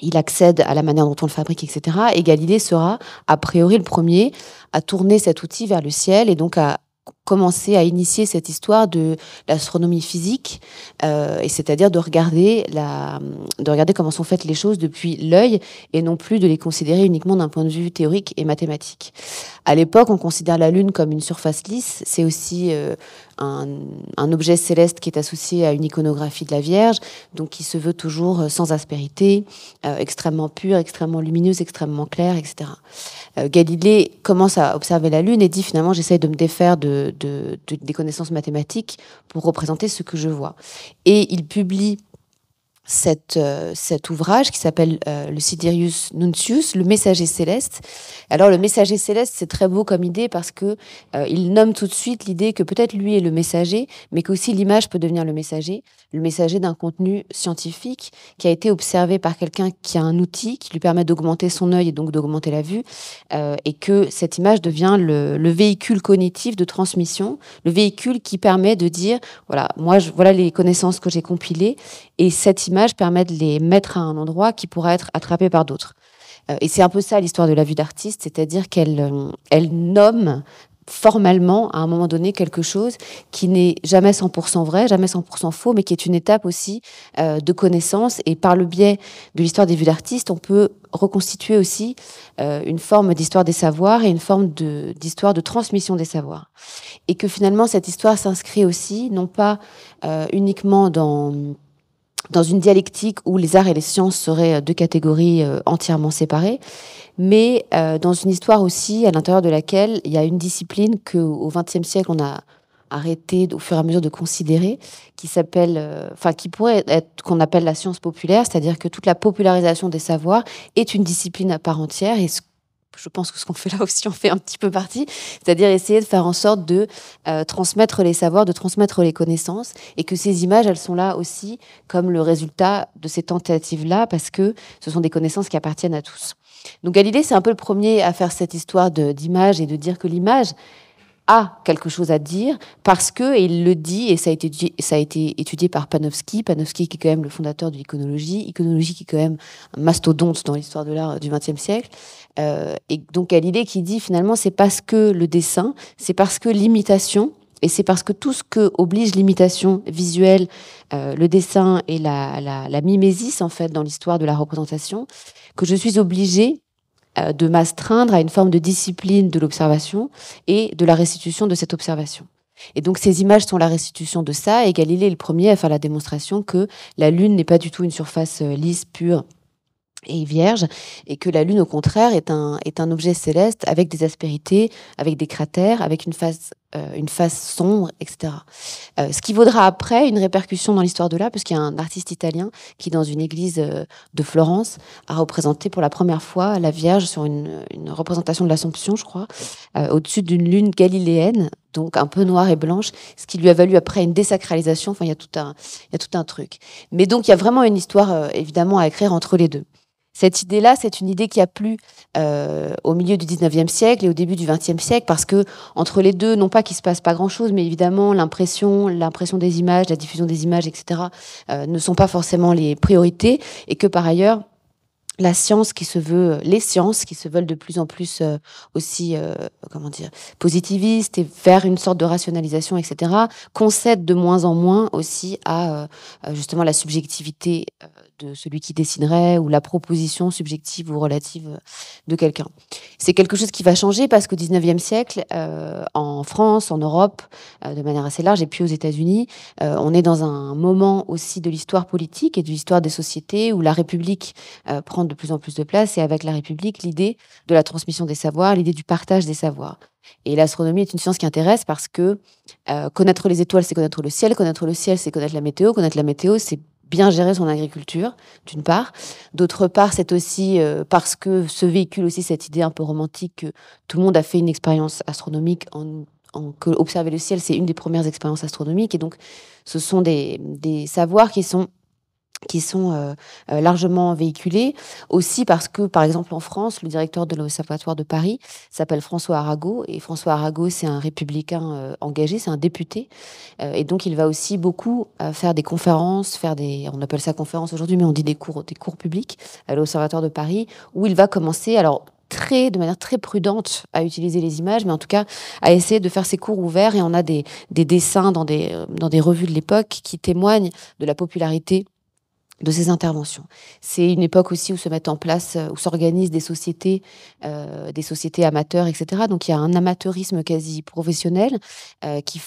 il accède à la manière dont on le fabrique, etc. Et Galilée sera, a priori, le premier à tourner cet outil vers le ciel et donc à commencer à initier cette histoire de l'astronomie physique, euh, et c'est-à-dire de regarder la, de regarder comment sont faites les choses depuis l'œil et non plus de les considérer uniquement d'un point de vue théorique et mathématique. À l'époque, on considère la Lune comme une surface lisse. C'est aussi euh, un, objet céleste qui est associé à une iconographie de la Vierge, donc qui se veut toujours euh, sans aspérité, extrêmement pure, extrêmement lumineuse, extrêmement claire, etc. Galilée commence à observer la Lune et dit finalement j'essaye de me défaire de de, des connaissances mathématiques pour représenter ce que je vois. Et il publie euh, cet ouvrage qui s'appelle euh, le Sidirius Nuncius, le messager céleste. Alors le messager céleste, c'est très beau comme idée parce que euh, il nomme tout de suite l'idée que peut-être lui est le messager, mais qu'aussi l'image peut devenir le messager, le messager d'un contenu scientifique qui a été observé par quelqu'un qui a un outil qui lui permet d'augmenter son œil et donc d'augmenter la vue, et que cette image devient le, véhicule cognitif de transmission, le véhicule qui permet de dire voilà moi voilà les connaissances que j'ai compilées et cette image images permet de les mettre à un endroit qui pourra être attrapé par d'autres. Euh, et c'est un peu ça l'histoire de la vue d'artiste, c'est-à-dire qu'elle euh, elle nomme formellement, à un moment donné, quelque chose qui n'est jamais 100% vrai, jamais 100% faux, mais qui est une étape aussi euh, de connaissance. Et par le biais de l'histoire des vues d'artistes, on peut reconstituer aussi une forme d'histoire des savoirs et une forme d'histoire de, transmission des savoirs. Et que finalement, cette histoire s'inscrit aussi, non pas uniquement dans dans une dialectique où les arts et les sciences seraient euh, deux catégories euh, entièrement séparées, mais euh, dans une histoire aussi à l'intérieur de laquelle il y a une discipline que, qu'au XXe siècle on a arrêté au fur et à mesure de considérer, qui s'appelle, enfin qui pourrait être qu'on appelle la science populaire, c'est-à-dire que toute la popularisation des savoirs est une discipline à part entière et je pense que ce qu'on fait là aussi, on fait un petit peu partie, c'est-à-dire essayer de faire en sorte de euh, transmettre les savoirs, de transmettre les connaissances, et que ces images, elles sont là aussi comme le résultat de ces tentatives-là, parce que ce sont des connaissances qui appartiennent à tous. Donc Galilée, c'est un peu le premier à faire cette histoire d'image et de dire que l'image, a quelque chose à dire parce que, et il le dit, et ça a été étudié, ça a été étudié par Panofsky, Panofsky qui est quand même le fondateur de l'iconologie, iconologie qui est quand même un mastodonte dans l'histoire de l'art du XXe siècle, euh, et donc à l'idée qui dit finalement c'est parce que le dessin, c'est parce que l'imitation, et c'est parce que tout ce que oblige l'imitation visuelle, euh, le dessin et la, la, la mimésis en fait dans l'histoire de la représentation, que je suis obligée euh, de m'astreindre à une forme de discipline de l'observation et de la restitution de cette observation. Et donc ces images sont la restitution de ça, et Galilée est le premier à faire la démonstration que la Lune n'est pas du tout une surface euh, lisse, pure et vierge, et que la Lune, au contraire, est un, est un objet céleste avec des aspérités, avec des cratères, avec une face euh, une face sombre, etc. Euh, ce qui vaudra après une répercussion dans l'histoire de l'art, puisqu'il y a un artiste italien qui, dans une église euh, de Florence, a représenté pour la première fois la Vierge sur une, représentation de l'Assomption, je crois, au-dessus d'une lune galiléenne, donc un peu noire et blanche, ce qui lui a valu après une désacralisation. Enfin, il y il y a tout un truc. Mais donc, il y a vraiment une histoire, évidemment, à écrire entre les deux. Cette idée-là, c'est une idée qui a plu euh, au milieu du 19e siècle et au début du 20e siècle, parce que entre les deux, non pas qu'il se passe pas grand-chose, mais évidemment l'impression, l'impression des images, la diffusion des images, etc., euh, ne sont pas forcément les priorités, et que par ailleurs, la science qui se veut, les sciences qui se veulent de plus en plus euh, aussi, comment dire, positivistes et vers une sorte de rationalisation, etc., concèdent de moins en moins aussi à justement la subjectivité celui qui dessinerait ou la proposition subjective ou relative de quelqu'un. C'est quelque chose qui va changer parce qu'au 19e siècle, euh, en France, en Europe, euh, de manière assez large, et puis aux États-Unis, euh, on est dans un moment aussi de l'histoire politique et de l'histoire des sociétés où la République prend de plus en plus de place et avec la République, l'idée de la transmission des savoirs, l'idée du partage des savoirs. Et l'astronomie est une science qui intéresse parce que connaître les étoiles, c'est connaître le ciel, connaître le ciel, c'est connaître la météo, connaître la météo, c'est bien gérer son agriculture, d'une part. D'autre part, c'est aussi euh, parce que ce véhicule aussi cette idée un peu romantique que tout le monde a fait une expérience astronomique en en, observer le ciel, c'est une des premières expériences astronomiques. Et donc, ce sont des savoirs qui sont qui sont euh, euh, largement véhiculés, aussi parce que, par exemple, en France, le directeur de l'Observatoire de Paris s'appelle François Arago, et François Arago, c'est un républicain euh, engagé, c'est un député, et donc il va aussi beaucoup faire des conférences, faire des, on appelle ça conférence aujourd'hui, mais on dit des cours, des cours publics à l'Observatoire de Paris, où il va commencer, alors Très, de manière très prudente à utiliser les images, mais en tout cas à essayer de faire ses cours ouverts. Et on a des, des dessins dans des, dans des revues de l'époque qui témoignent de la popularité de ces interventions. C'est une époque aussi où se mettent en place, euh, où s'organisent des sociétés, euh, des sociétés amateurs, etc. Donc il y a un amateurisme quasi professionnel euh, qui,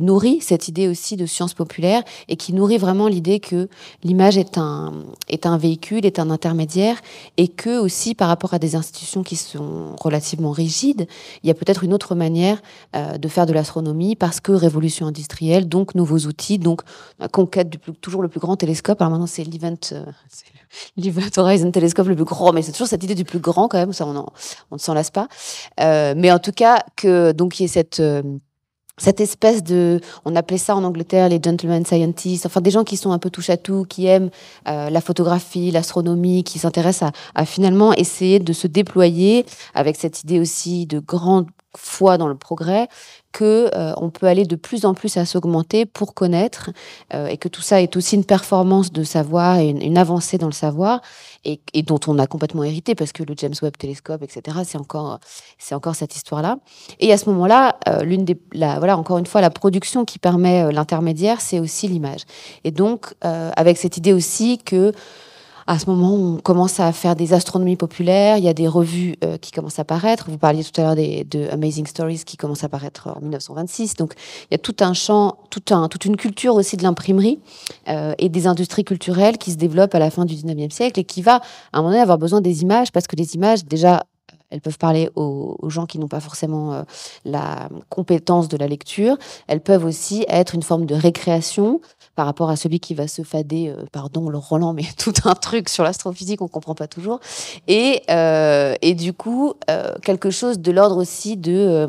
nourrit cette idée aussi de science populaire et qui nourrit vraiment l'idée que l'image est un, est un véhicule, est un intermédiaire et que aussi par rapport à des institutions qui sont relativement rigides, il y a peut-être une autre manière de faire de l'astronomie parce que révolution industrielle, donc nouveaux outils, donc conquête du toujours le plus grand télescope. Alors maintenant c'est euh, l'Event Horizon Telescope le plus grand, mais c'est toujours cette idée du plus grand quand même, ça on, on ne s'en lasse pas. Euh, mais en tout cas, que donc il y ait cette euh, cette espèce de, on appelait ça en Angleterre les gentlemen scientists, enfin des gens qui sont un peu touche à tout, qui aiment la photographie, l'astronomie, qui s'intéressent à, à, finalement essayer de se déployer avec cette idée aussi de grande foi dans le progrès, que euh, on peut aller de plus en plus à s'augmenter pour connaître euh, et que tout ça est aussi une performance de savoir et une, avancée dans le savoir et, dont on a complètement hérité parce que le James Webb télescope etc c'est encore c'est encore cette histoire là et à ce moment là euh, l'une des voilà encore une fois la production qui permet l'intermédiaire c'est aussi l'image et donc avec cette idée aussi que à ce moment, on commence à faire des astronomies populaires. Il y a des revues euh, qui commencent à apparaître. Vous parliez tout à l'heure de Amazing Stories qui commence à apparaître en 1926. Donc, il y a tout un champ, tout un, toute une culture aussi de l'imprimerie euh, et des industries culturelles qui se développent à la fin du 19e siècle et qui va, à un moment donné, avoir besoin des images parce que les images, déjà, elles peuvent parler aux, gens qui n'ont pas forcément euh, la compétence de la lecture. Elles peuvent aussi être une forme de récréation par rapport à celui qui va se fader, euh, pardon, le Roland, mais tout un truc sur l'astrophysique, on comprend pas toujours. Et, euh, du coup, euh, quelque chose de l'ordre aussi de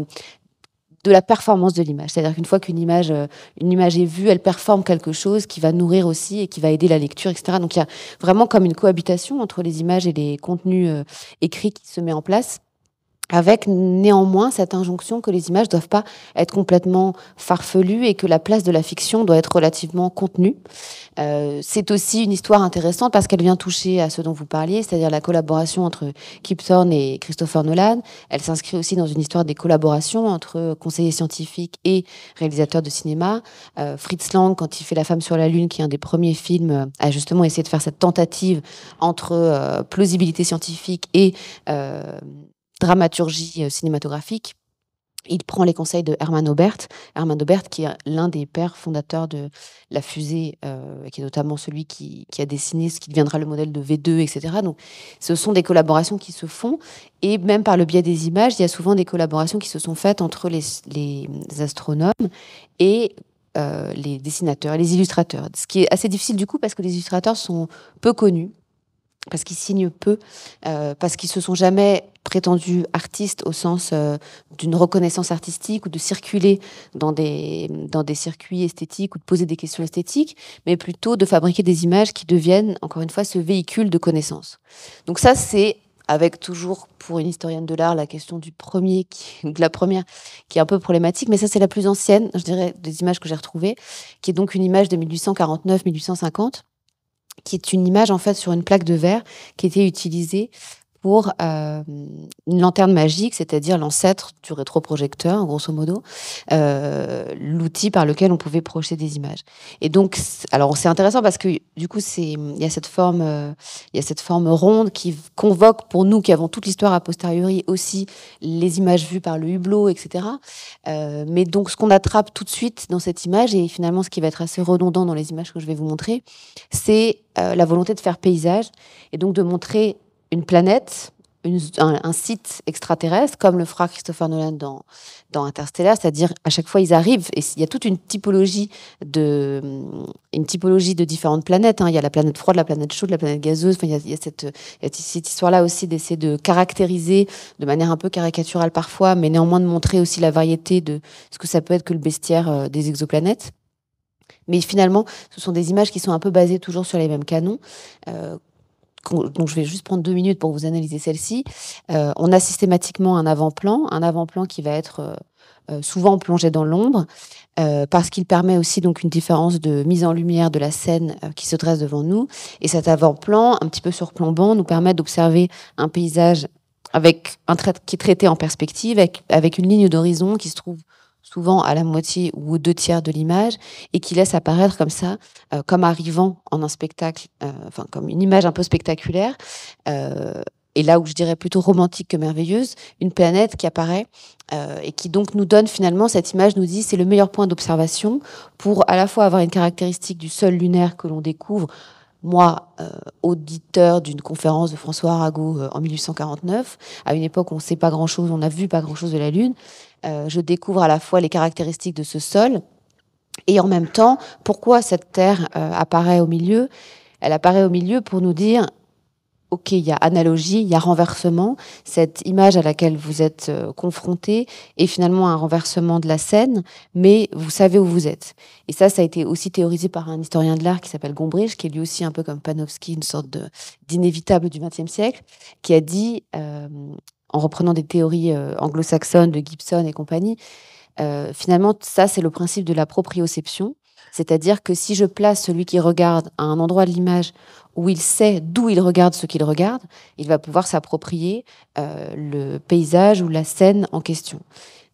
de la performance de l'image. C'est-à-dire qu'une fois qu'une image, une image est vue, elle performe quelque chose qui va nourrir aussi et qui va aider la lecture, etc. Donc il y a vraiment comme une cohabitation entre les images et les contenus écrits qui se met en place avec néanmoins cette injonction que les images doivent pas être complètement farfelues et que la place de la fiction doit être relativement contenue. Euh, c'est aussi une histoire intéressante parce qu'elle vient toucher à ce dont vous parliez, c'est-à-dire la collaboration entre Kip Thorne et Christopher Nolan. Elle s'inscrit aussi dans une histoire des collaborations entre conseillers scientifiques et réalisateurs de cinéma. Euh, Fritz Lang, quand il fait La femme sur la lune, qui est un des premiers films, euh, a justement essayé de faire cette tentative entre euh, plausibilité scientifique et euh, dramaturgie euh, cinématographique, il prend les conseils de Hermann Obert. Herman Obert, qui est l'un des pères fondateurs de la fusée, euh, qui est notamment celui qui, a dessiné ce qui deviendra le modèle de V2, etc. Donc, ce sont des collaborations qui se font. Et même par le biais des images, il y a souvent des collaborations qui se sont faites entre les, astronomes et euh, les dessinateurs les illustrateurs. Ce qui est assez difficile, du coup, parce que les illustrateurs sont peu connus parce qu'ils signent peu, euh, parce qu'ils se sont jamais prétendus artistes au sens euh, d'une reconnaissance artistique ou de circuler dans des, dans des circuits esthétiques ou de poser des questions esthétiques, mais plutôt de fabriquer des images qui deviennent, encore une fois, ce véhicule de connaissance. Donc ça, c'est avec toujours pour une historienne de l'art la question du premier de la première qui est un peu problématique mais ça c'est la plus ancienne je dirais des images que j'ai retrouvées qui est donc une image de 1849 1850 qui est une image en fait sur une plaque de verre qui était utilisée pour euh, une lanterne magique, c'est-à-dire l'ancêtre du rétroprojecteur, grosso modo, euh, l'outil par lequel on pouvait projeter des images. Et donc, alors c'est intéressant parce que du coup, c'est il y a cette forme, euh, il y a cette forme ronde qui convoque pour nous qui avons toute l'histoire a posteriori aussi les images vues par le hublot, etc. mais donc, ce qu'on attrape tout de suite dans cette image et finalement, ce qui va être assez redondant dans les images que je vais vous montrer, c'est la volonté de faire paysage et donc de montrer une planète, un, site extraterrestre, comme le fera Christopher Nolan dans, dans Interstellar, c'est-à-dire à chaque fois ils arrivent et il y a toute une typologie de, mm, une typologie de différentes planètes. Hein. Il y a la planète froide, la planète chaude, la planète gazeuse. Enfin, il, y a, cette, cette histoire-là aussi d'essayer de caractériser de manière un peu caricaturale parfois, mais néanmoins de montrer aussi la variété de ce que ça peut être que le bestiaire euh, des exoplanètes. Mais finalement, ce sont des images qui sont un peu basées toujours sur les mêmes canons. Euh, donc je vais juste prendre deux minutes pour vous analyser celle-ci. Euh, on a systématiquement un avant-plan, un avant-plan qui va être euh, euh, souvent plongé dans l'ombre, parce qu'il permet aussi donc une différence de mise en lumière de la scène qui se dresse devant nous. Et cet avant-plan, un petit peu surplombant, nous permet d'observer un paysage avec qui est traité en perspective, avec une ligne d'horizon qui se trouve souvent à la moitié ou aux deux tiers de l'image, et qui laisse apparaître comme ça, euh, comme arrivant en un spectacle, euh, enfin comme une image un peu spectaculaire, euh, et là où je dirais plutôt romantique que merveilleuse, une planète qui apparaît et qui donc nous donne finalement, cette image nous dit c'est le meilleur point d'observation pour à la fois avoir une caractéristique du sol lunaire que l'on découvre, moi, auditeur d'une conférence de François Arago en 1849, à une époque où on ne sait pas grand-chose, on n'a vu pas grand-chose de la Lune, euh, je découvre à la fois les caractéristiques de ce sol et en même temps pourquoi cette terre euh, apparaît au milieu. Elle apparaît au milieu pour nous dire ok, il y a analogie, il y a renversement, cette image à laquelle vous êtes euh, confronté est finalement un renversement de la scène, mais vous savez où vous êtes. Et ça, ça a été aussi théorisé par un historien de l'art qui s'appelle Gombrich, qui est lui aussi un peu comme Panofsky, une sorte d'inévitable du XXe siècle, qui a dit en reprenant des théories euh, anglo-saxonnes de Gibson et compagnie. Euh, finalement, ça, c'est le principe de la proprioception. C'est-à-dire que si je place celui qui regarde à un endroit de l'image où il sait d'où il regarde ce qu'il regarde, il va pouvoir s'approprier euh, le paysage ou la scène en question.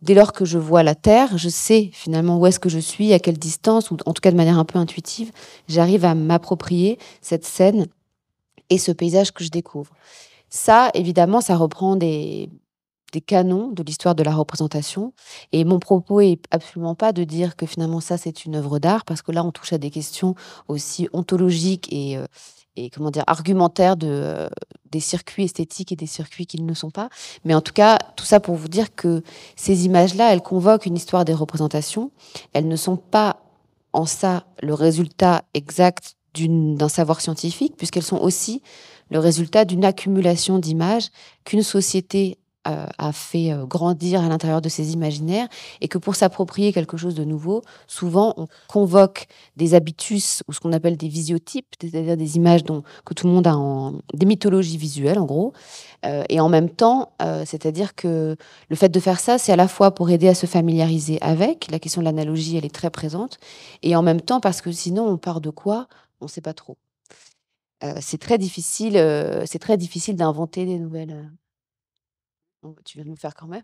Dès lors que je vois la Terre, je sais finalement où est-ce que je suis, à quelle distance, ou en tout cas de manière un peu intuitive, j'arrive à m'approprier cette scène et ce paysage que je découvre. Ça, évidemment, ça reprend des, des canons de l'histoire de la représentation. Et mon propos est absolument pas de dire que finalement ça c'est une œuvre d'art, parce que là on touche à des questions aussi ontologiques et, euh, et comment dire argumentaires de, euh, des circuits esthétiques et des circuits qui ne sont pas. Mais en tout cas, tout ça pour vous dire que ces images-là, elles convoquent une histoire des représentations. Elles ne sont pas en ça le résultat exact d'un savoir scientifique, puisqu'elles sont aussi le résultat d'une accumulation d'images qu'une société euh, a fait euh, grandir à l'intérieur de ses imaginaires et que pour s'approprier quelque chose de nouveau, souvent on convoque des habitus ou ce qu'on appelle des visiotypes, c'est-à-dire des images dont, que tout le monde a en des mythologies visuelles en gros. Euh, et en même temps, c'est-à-dire que le fait de faire ça, c'est à la fois pour aider à se familiariser avec, la question de l'analogie elle est très présente, et en même temps parce que sinon on part de quoi On ne sait pas trop c'est très difficile, c'est très difficile d'inventer des nouvelles. tu viens de nous faire quand même.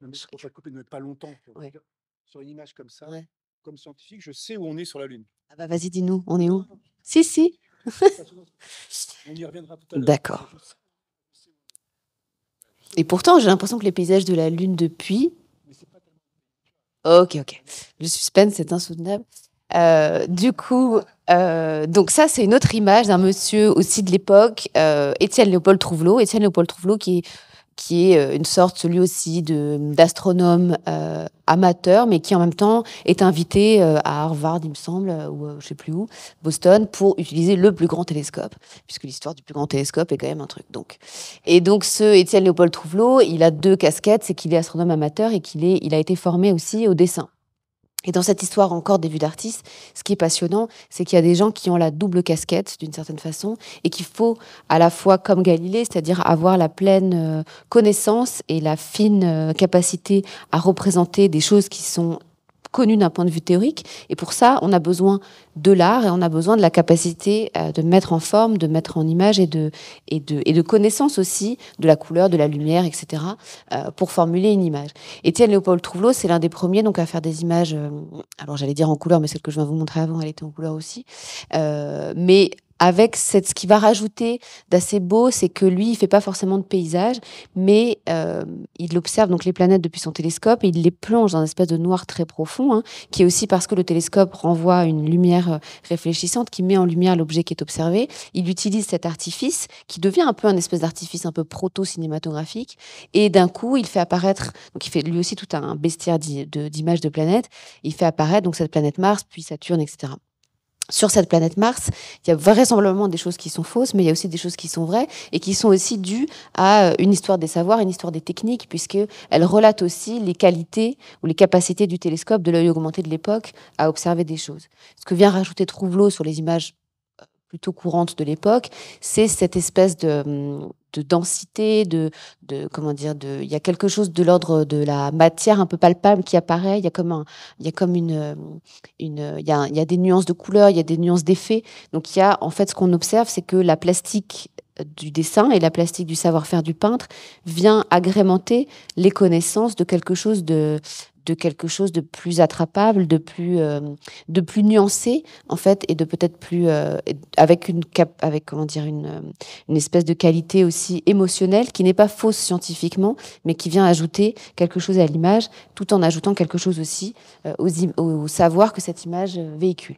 non, mais on va couper, pas longtemps. Sur une image comme ça, comme scientifique, je sais où on est sur la Lune. Ah bah vas-y, dis-nous, on est où Si, si. on y reviendra tout à l'heure. D'accord. Et pourtant, j'ai l'impression que les paysages de la Lune depuis. Ok, ok. Le suspense est insoutenable. du coup, euh, donc ça, c'est une autre image d'un monsieur aussi de l'époque, euh, Étienne Léopold Trouvelot. Étienne Léopold Trouvelot qui est qui est euh, une sorte, lui aussi, d'astronome amateur, mais qui en même temps est invité à Harvard, il me semble, ou je je sais plus où, Boston, pour utiliser le plus grand télescope, puisque l'histoire du plus grand télescope est quand même un truc. Donc, et donc ce Étienne Léopold Trouvelot, il a deux casquettes, c'est qu'il est astronome amateur et qu'il est, il a été formé aussi au dessin. Et dans cette histoire encore des vues d'artistes, ce qui est passionnant, c'est qu'il y a des gens qui ont la double casquette d'une certaine façon et qu'il faut à la fois comme Galilée, c'est-à-dire avoir la pleine euh, connaissance et la fine euh, capacité à représenter des choses qui sont connu d'un point de vue théorique. Et pour ça, on a besoin de l'art et on a besoin de la capacité euh, de mettre en forme, de mettre en image et de, et de, et de connaissance aussi de la couleur, de la lumière, etc. Euh, pour formuler une image. Étienne Léopold Trouvelot, c'est l'un des premiers donc à faire des images, euh, alors j'allais dire en couleur, mais celle que je viens vous montrer avant, elle était en couleur aussi. mais avec ce qui va rajouter d'assez beau, c'est que lui, il fait pas forcément de paysage, mais euh, il observe donc les planètes depuis son télescope et il les plonge dans un espèce de noir très profond, hein, qui est aussi parce que le télescope renvoie une lumière euh, réfléchissante qui met en lumière l'objet qui est observé. Il utilise cet artifice qui devient un peu un espèce d'artifice un peu proto-cinématographique, et d'un coup, il fait apparaître, donc il fait lui aussi tout un bestiaire d'images de planètes, il fait apparaître donc cette planète Mars, puis Saturne, etc sur cette planète Mars, il y a vraisemblablement des choses qui sont fausses, mais il y a aussi des choses qui sont vraies et qui sont aussi dues à euh, une histoire des savoirs, une histoire des techniques, puisque elle relate aussi les qualités ou les capacités du télescope de l'œil augmenté de l'époque à observer des choses. Ce que vient rajouter Trouvelot sur les images plutôt courante de l'époque, c'est cette espèce hum, de, densité, de, de, comment dire, de, il y a quelque chose de l'ordre de la matière un peu palpable qui apparaît. Il y a comme un, il y a comme une, hum, une, il y a, il y a des nuances de couleurs, il y a des nuances d'effets. Donc il y a, en fait, ce qu'on observe, c'est que la plastique euh, du dessin et la plastique du savoir-faire du peintre vient agrémenter les connaissances de quelque chose de, de quelque chose de plus attrapable, de plus, euh, de plus nuancé en fait, et de peut-être plus euh, avec une cap avec comment dire une, euh, une espèce de qualité aussi émotionnelle qui n'est pas fausse scientifiquement, mais qui vient ajouter quelque chose à l'image, tout en ajoutant quelque chose aussi au savoir que cette image véhicule.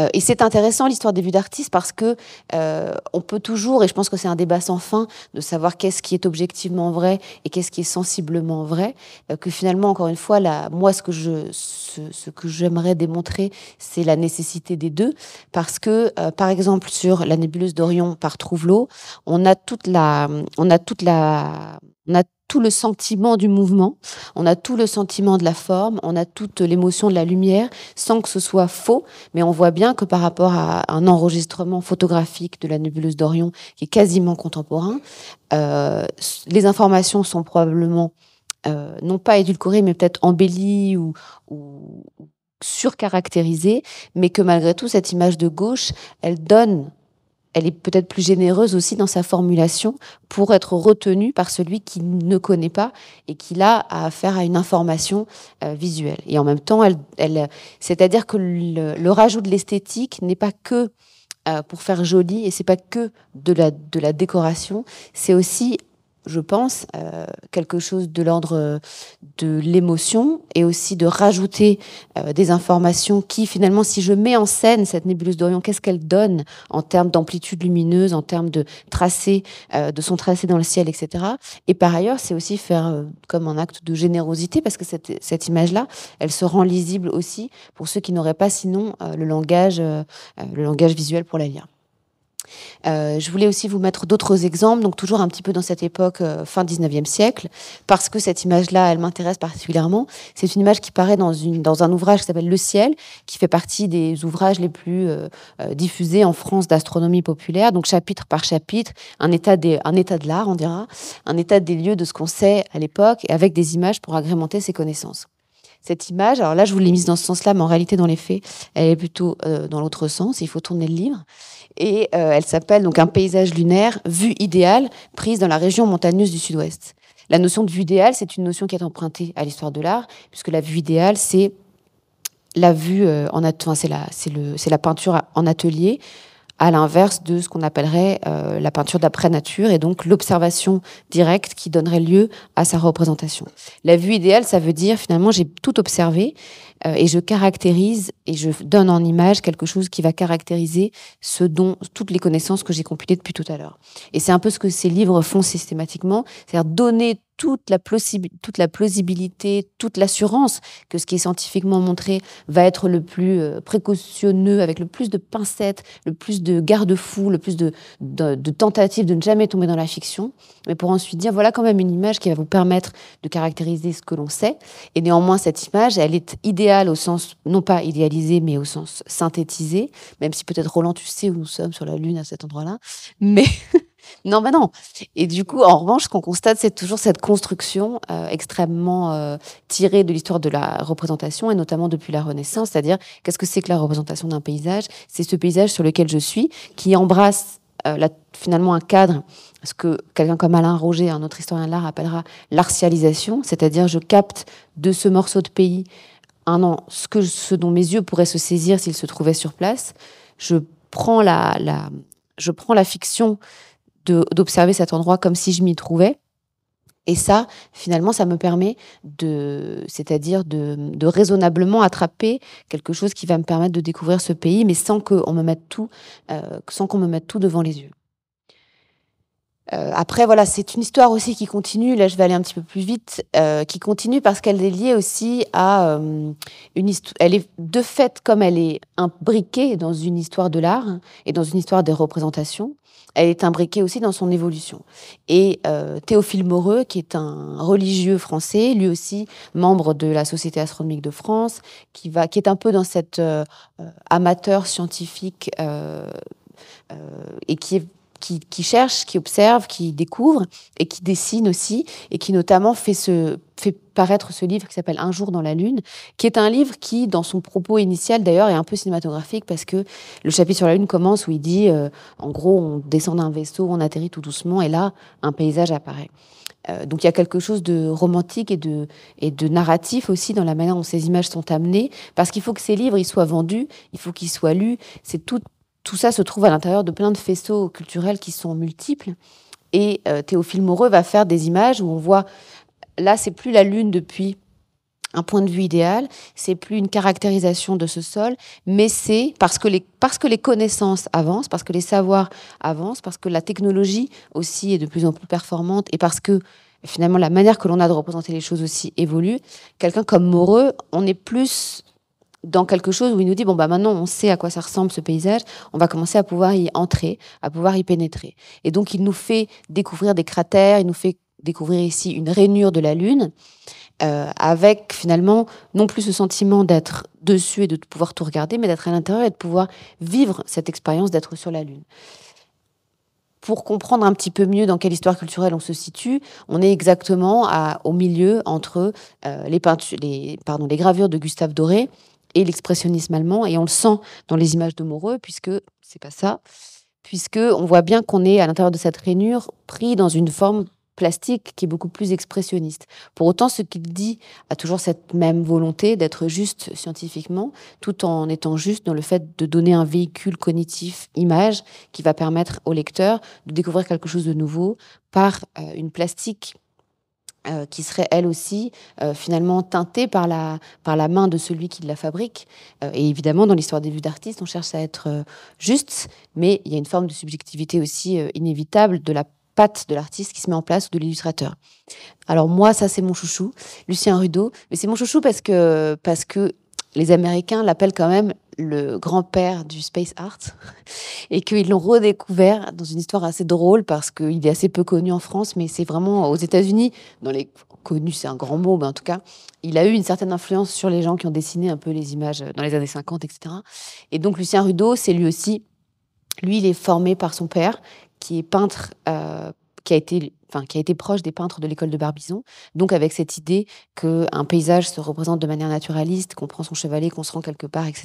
Euh, et c'est intéressant l'histoire des vues d'artistes parce que euh, on peut toujours, et je pense que c'est un débat sans fin, de savoir qu'est-ce qui est objectivement vrai et qu'est-ce qui est sensiblement vrai. Euh, que finalement, encore une fois, là, moi, ce que je, ce, que j'aimerais démontrer, c'est la nécessité des deux, parce que, par exemple, sur la nébuleuse d'Orion par Trouvelot, on a toute la, on a toute la, on a tout le sentiment du mouvement, on a tout le sentiment de la forme, on a toute l'émotion de la lumière, sans que ce soit faux. Mais on voit bien que par rapport à un enregistrement photographique de la nébuleuse d'Orion, qui est quasiment contemporain, euh, les informations sont probablement euh, non pas édulcorées, mais peut-être embellies ou, ou surcaractérisées, mais que malgré tout, cette image de gauche, elle donne elle est peut-être plus généreuse aussi dans sa formulation pour être retenue par celui qui ne connaît pas et qui l'a à affaire à une information euh, visuelle. Et en même temps, elle, c'est-à-dire que le, le, rajout de l'esthétique n'est pas que euh, pour faire joli et c'est pas que de la, de la décoration, c'est aussi je pense, euh, quelque chose de l'ordre euh, de l'émotion et aussi de rajouter euh, des informations qui, finalement, si je mets en scène cette nébuleuse d'Orion, qu'est-ce qu'elle donne en termes d'amplitude lumineuse, en termes de tracé, de son tracé dans le ciel, etc. Et par ailleurs, c'est aussi faire comme un acte de générosité parce que cette, cette image-là, elle se rend lisible aussi pour ceux qui n'auraient pas sinon le langage, le langage visuel pour la lire. Euh, je voulais aussi vous mettre d'autres exemples, donc toujours un petit peu dans cette époque euh, fin 19e siècle, parce que cette image-là, elle m'intéresse particulièrement. C'est une image qui paraît dans, une, dans un ouvrage qui s'appelle Le ciel, qui fait partie des ouvrages les plus euh, diffusés en France d'astronomie populaire, donc chapitre par chapitre, un état, des, un état de l'art, on dira, un état des lieux de ce qu'on sait à l'époque, et avec des images pour agrémenter ses connaissances cette image. Alors là, je vous l'ai mise dans ce sens-là, mais en réalité, dans les faits, elle est plutôt dans l'autre sens. Il faut tourner le livre. Et euh, elle s'appelle donc un paysage lunaire, vue idéale, prise dans la région montagneuse du sud-ouest. La notion de vue idéale, c'est une notion qui est empruntée à l'histoire de l'art, puisque la vue idéale, c'est la vue euh, en c'est la, c'est le, c'est la peinture en atelier, à l'inverse de ce qu'on appellerait euh, la peinture d'après nature, et donc l'observation directe qui donnerait lieu à sa représentation. La vue idéale, ça veut dire finalement j'ai tout observé, euh, et je caractérise et je donne en image quelque chose qui va caractériser ce dont toutes les connaissances que j'ai compilées depuis tout à l'heure. Et c'est un peu ce que ces livres font systématiquement, c'est-à-dire donner toute la, toute la plausibilité, toute l'assurance que ce qui est scientifiquement montré va être le plus euh, précautionneux, avec le plus de pincettes, le plus de garde-fous, le plus de, de, de, tentatives de ne jamais tomber dans la fiction, mais pour ensuite dire voilà quand même une image qui va vous permettre de caractériser ce que l'on sait. Et néanmoins, cette image, elle est idéale au sens, non pas idéalisé, mais au sens synthétisé, même si peut-être Roland, tu sais où nous sommes sur la Lune à cet endroit-là, mais non, mais non. Et du coup, en revanche, ce qu'on constate, c'est toujours cette construction euh, extrêmement euh, tirée de l'histoire de la représentation, et notamment depuis la Renaissance, c'est-à-dire qu'est-ce que c'est que la représentation d'un paysage C'est ce paysage sur lequel je suis, qui embrasse euh, finalement un cadre, ce que quelqu'un comme Alain Roger, un autre historien de l'art, appellera l'artialisation, c'est-à-dire je capte de ce morceau de pays un an, ce, que, ce dont mes yeux pourraient se saisir s'ils se trouvaient sur place, je prends la, la je prends la fiction d'observer cet endroit comme si je m'y trouvais. Et ça, finalement, ça me permet de, c'est-à-dire de, raisonnablement attraper quelque chose qui va me permettre de découvrir ce pays, mais sans me mette tout, euh, sans qu'on me mette tout devant les yeux. Euh, après, voilà, c'est une histoire aussi qui continue. Là, je vais aller un petit peu plus vite, euh, qui continue parce qu'elle est liée aussi à euh, une histoire. Elle est de fait comme elle est imbriquée dans une histoire de l'art et dans une histoire des représentations. Elle est imbriquée aussi dans son évolution. Et Théophile Moreux, qui est un religieux français, lui aussi membre de la Société astronomique de France, qui va, qui est un peu dans cette amateur scientifique et qui est qui, qui cherche, qui observe, qui découvre et qui dessine aussi, et qui notamment fait, ce, fait paraître ce livre qui s'appelle Un jour dans la lune, qui est un livre qui, dans son propos initial d'ailleurs, est un peu cinématographique parce que le chapitre sur la lune commence où il dit, euh, en gros, on descend d'un vaisseau, on atterrit tout doucement, et là, un paysage apparaît. Euh, donc il y a quelque chose de romantique et de, et de narratif aussi dans la manière dont ces images sont amenées, parce qu'il faut que ces livres ils soient vendus, il faut qu'ils soient lus. C'est tout tout ça se trouve à l'intérieur de plein de faisceaux culturels qui sont multiples. Et euh, Théophile Moreux va faire des images où on voit, là, c'est plus la Lune depuis un point de vue idéal, c'est plus une caractérisation de ce sol, mais c'est parce que les parce que les connaissances avancent, parce que les savoirs avancent, parce que la technologie aussi est de plus en plus performante et parce que finalement la manière que l'on a de représenter les choses aussi évolue. Quelqu'un comme Moreux, on est plus dans quelque chose où il nous dit bon bah maintenant on sait à quoi ça ressemble ce paysage, on va commencer à pouvoir y entrer, à pouvoir y pénétrer. Et donc il nous fait découvrir des cratères, il nous fait découvrir ici une rainure de la Lune, euh, avec finalement non plus ce sentiment d'être dessus et de pouvoir tout regarder, mais d'être à l'intérieur et de pouvoir vivre cette expérience d'être sur la Lune. Pour comprendre un petit peu mieux dans quelle histoire culturelle on se situe, on est exactement à, au milieu entre euh, les, peintures, les, pardon, les gravures de Gustave Doré, et l'expressionnisme allemand, et on le sent dans les images de Moreux, puisque c'est pas ça, puisque on voit bien qu'on est à l'intérieur de cette rainure pris dans une forme plastique qui est beaucoup plus expressionniste. Pour autant, ce qu'il dit a toujours cette même volonté d'être juste scientifiquement, tout en étant juste dans le fait de donner un véhicule cognitif image qui va permettre au lecteur de découvrir quelque chose de nouveau par euh, une plastique euh, qui serait elle aussi euh, finalement teintée par la, par la main de celui qui la fabrique. Euh, et évidemment, dans l'histoire des vues d'artistes, on cherche à être juste, mais il y a une forme de subjectivité aussi inévitable de la patte de l'artiste qui se met en place ou de l'illustrateur. Alors moi, ça c'est mon chouchou, Lucien Rudeau, mais c'est mon chouchou parce que, parce que les Américains l'appellent quand même le grand-père du space art et qu'ils l'ont redécouvert dans une histoire assez drôle parce qu'il est assez peu connu en France, mais c'est vraiment aux États-Unis, dans les connus c'est un grand mot, mais en tout cas, il a eu une certaine influence sur les gens qui ont dessiné un peu les images euh, dans les années 50, etc. Et donc Lucien Rudeau, c'est lui aussi, lui, il est formé par son père, qui est peintre euh, qui a été Enfin, qui a été proche des peintres de l'école de Barbizon, donc avec cette idée que un paysage se représente de manière naturaliste, qu'on prend son chevalet, qu'on se rend quelque part, etc.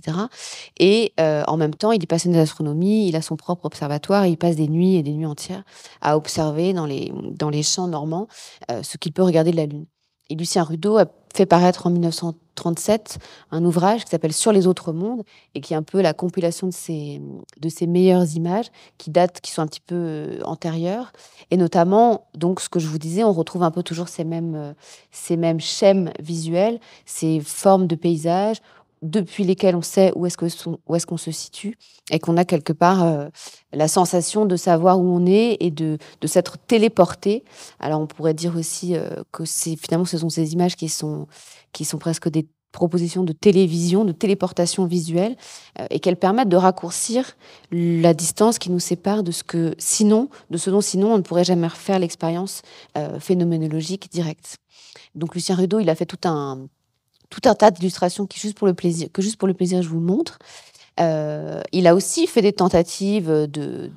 Et euh, en même temps, il est passionné d'astronomie, il a son propre observatoire, il passe des nuits et des nuits entières à observer dans les, dans les champs normands euh, ce qu'il peut regarder de la Lune. Et Lucien Rudeau a fait paraître en 1937 un ouvrage qui s'appelle Sur les autres mondes et qui est un peu la compilation de ses, de meilleures images qui datent, qui sont un petit peu euh, antérieures. Et notamment, donc, ce que je vous disais, on retrouve un peu toujours ces mêmes, euh, ces mêmes schèmes visuels, ces formes de paysages depuis lesquels on sait où est-ce qu'on est qu'on se situe et qu'on a quelque part euh, la sensation de savoir où on est et de, de s'être téléporté. Alors on pourrait dire aussi euh, que que finalement ce sont ces images qui sont, qui sont presque des propositions de télévision, de téléportation visuelle, euh, et qu'elles permettent de raccourcir la distance qui nous sépare de ce que sinon, de ce dont sinon on ne pourrait jamais refaire l'expérience phénoménologique directe. Donc Lucien Rudeau, il a fait tout un tout un tas d'illustrations qui juste pour le plaisir, que juste pour le plaisir je vous montre. Euh, il a aussi fait des tentatives de,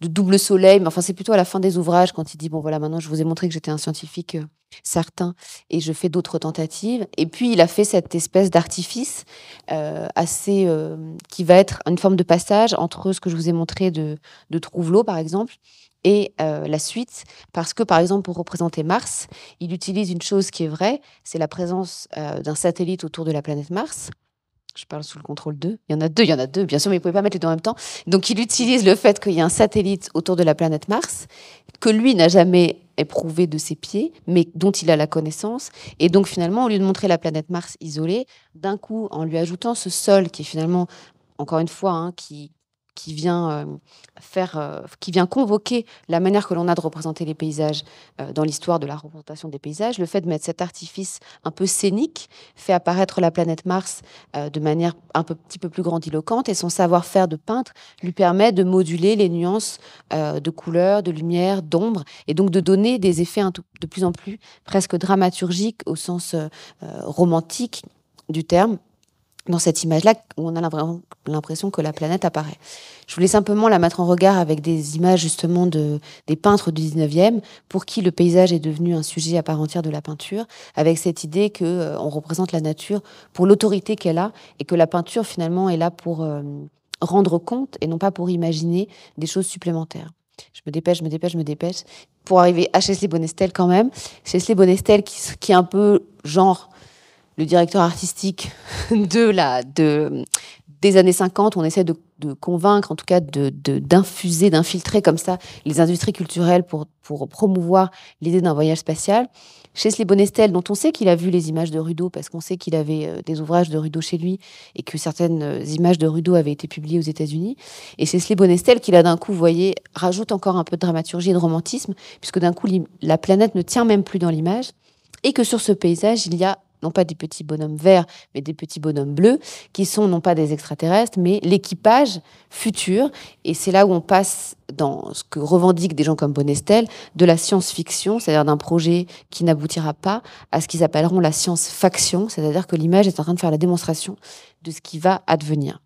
double soleil, mais enfin c'est plutôt à la fin des ouvrages quand il dit bon voilà maintenant je vous ai montré que j'étais un scientifique euh, certain et je fais d'autres tentatives. Et puis il a fait cette espèce d'artifice euh, assez qui va être une forme de passage entre ce que je vous ai montré de, de Trouvelot par exemple et euh, la suite, parce que par exemple pour représenter Mars, il utilise une chose qui est vraie, c'est la présence euh, d'un satellite autour de la planète Mars. Je parle sous le contrôle 2. Il y en a deux, il y en a deux, bien sûr, mais il ne pouvait pas mettre les deux en même temps. Donc il utilise le fait qu'il y a un satellite autour de la planète Mars, que lui n'a jamais éprouvé de ses pieds, mais dont il a la connaissance. Et donc finalement, au lieu de montrer la planète Mars isolée, d'un coup, en lui ajoutant ce sol qui est finalement, encore une fois, hein, qui qui vient euh, faire, euh, qui vient convoquer la manière que l'on a de représenter les paysages euh, dans l'histoire de la représentation des paysages. Le fait de mettre cet artifice un peu scénique fait apparaître la planète Mars de manière un peu, petit peu plus grandiloquente et son savoir-faire de peintre lui permet de moduler les nuances de couleurs, de lumière, d'ombre et donc de donner des effets de plus en plus presque dramaturgiques au sens romantique du terme dans cette image-là, on a l'impression que la planète apparaît. Je voulais simplement la mettre en regard avec des images justement de, des peintres du 19e, pour qui le paysage est devenu un sujet à part entière de la peinture, avec cette idée que euh, on représente la nature pour l'autorité qu'elle a, et que la peinture finalement est là pour euh, rendre compte et non pas pour imaginer des choses supplémentaires. Je me dépêche, je me dépêche, je me dépêche. Pour arriver à Chesley Bonestel quand même. Chesley Bonestel qui, qui est un peu genre le directeur artistique de la, de, des années 50, on essaie de, convaincre, en tout cas d'infuser, d'infiltrer comme ça les industries culturelles pour, pour promouvoir l'idée d'un voyage spatial. Chesley Bonestel, dont on sait qu'il a vu les images de Rudeau, parce qu'on sait qu'il avait euh, des ouvrages de Rudeau chez lui et que certaines euh, images de Rudeau avaient été publiées aux États-Unis. Et Chesley Bonestel, qui là d'un coup, vous voyez, rajoute encore un peu de dramaturgie et de romantisme, puisque d'un coup, la planète ne tient même plus dans l'image, et que sur ce paysage, il y a non pas des petits bonhommes verts, mais des petits bonhommes bleus, qui sont non pas des extraterrestres, mais l'équipage futur. Et c'est là où on passe dans ce que revendiquent des gens comme Bonestel, de la science-fiction, c'est-à-dire d'un projet qui n'aboutira pas à ce qu'ils appelleront la science-faction, c'est-à-dire que l'image est en train de faire la démonstration de ce qui va advenir.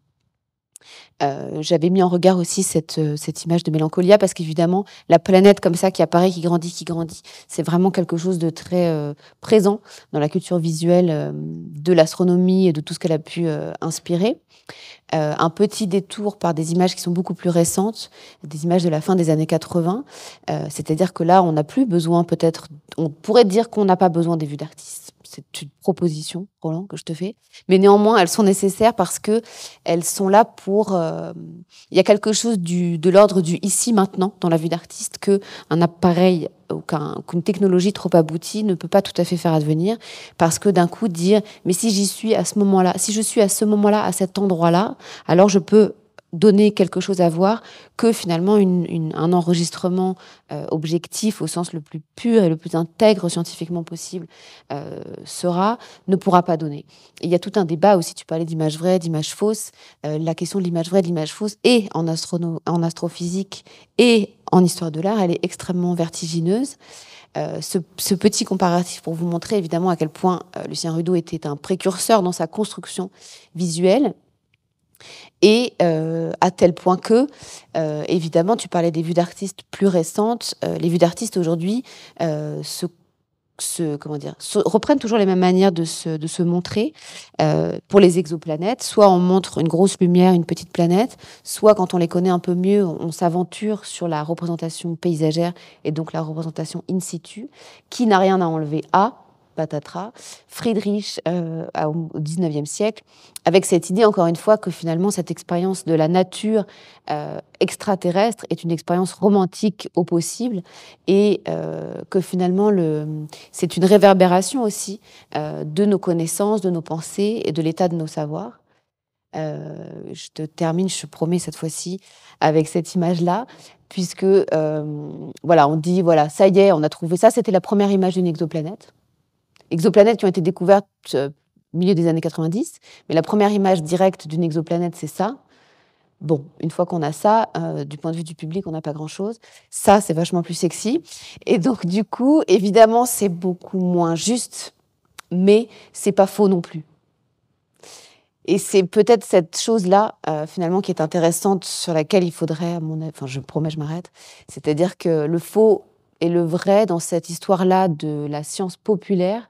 Euh, j'avais mis en regard aussi cette, euh, cette image de Mélancolia parce qu'évidemment, la planète comme ça qui apparaît, qui grandit, qui grandit, c'est vraiment quelque chose de très euh, présent dans la culture visuelle de l'astronomie et de tout ce qu'elle a pu inspirer. un petit détour par des images qui sont beaucoup plus récentes, des images de la fin des années 80. C'est-à-dire que là, on n'a plus besoin peut-être, on pourrait dire qu'on n'a pas besoin des vues d'artistes c'est une proposition, Roland, que je te fais. Mais néanmoins, elles sont nécessaires parce que elles sont là pour. Euh, il y a quelque chose du, de l'ordre du ici maintenant dans la vue d'artiste que un appareil ou qu'une technologie trop aboutie ne peut pas tout à fait faire advenir parce que d'un coup dire mais si j'y suis à ce moment-là, si je suis à ce moment-là à cet endroit-là, alors je peux donner quelque chose à voir que finalement un enregistrement euh, objectif au sens le plus pur et le plus intègre scientifiquement possible euh, sera, ne pourra pas donner. il y a tout un débat aussi, tu parlais d'image vraie, d'image fausse. Euh, la question de l'image vraie, de l'image fausse, et en, en astrophysique et en histoire de l'art, elle est extrêmement vertigineuse. ce, petit comparatif pour vous montrer évidemment à quel point Lucien Rudeau était un précurseur dans sa construction visuelle et euh, à tel point que, euh, évidemment, tu parlais des vues d'artistes plus récentes. Euh, les vues d'artistes aujourd'hui se, comment dire, reprennent toujours les mêmes manières de se, montrer. pour les exoplanètes, soit on montre une grosse lumière, une petite planète, soit quand on les connaît un peu mieux, on s'aventure sur la représentation paysagère et donc la représentation in situ, qui n'a rien à enlever à patatras, Friedrich euh, au XIXe siècle, avec cette idée, encore une fois, que finalement cette expérience de la nature euh, extraterrestre est une expérience romantique au possible, et euh, que finalement c'est une réverbération aussi de nos connaissances, de nos pensées et de l'état de nos savoirs. je te termine, je promets cette fois-ci, avec cette image-là puisque voilà, on dit voilà, ça y est, on a trouvé ça. C'était la première image d'une exoplanète exoplanètes qui ont été découvertes au euh, milieu des années 90, mais la première image directe d'une exoplanète, c'est ça. Bon, une fois qu'on a ça, euh, du point de vue du public, on n'a pas grand-chose. Ça, c'est vachement plus sexy. Et donc, du coup, évidemment, c'est beaucoup moins juste, mais c'est pas faux non plus. Et c'est peut-être cette chose-là, euh, finalement, qui est intéressante, sur laquelle il faudrait, à mon avis, enfin, je promets, je m'arrête. C'est-à-dire que le faux et le vrai dans cette histoire-là de la science populaire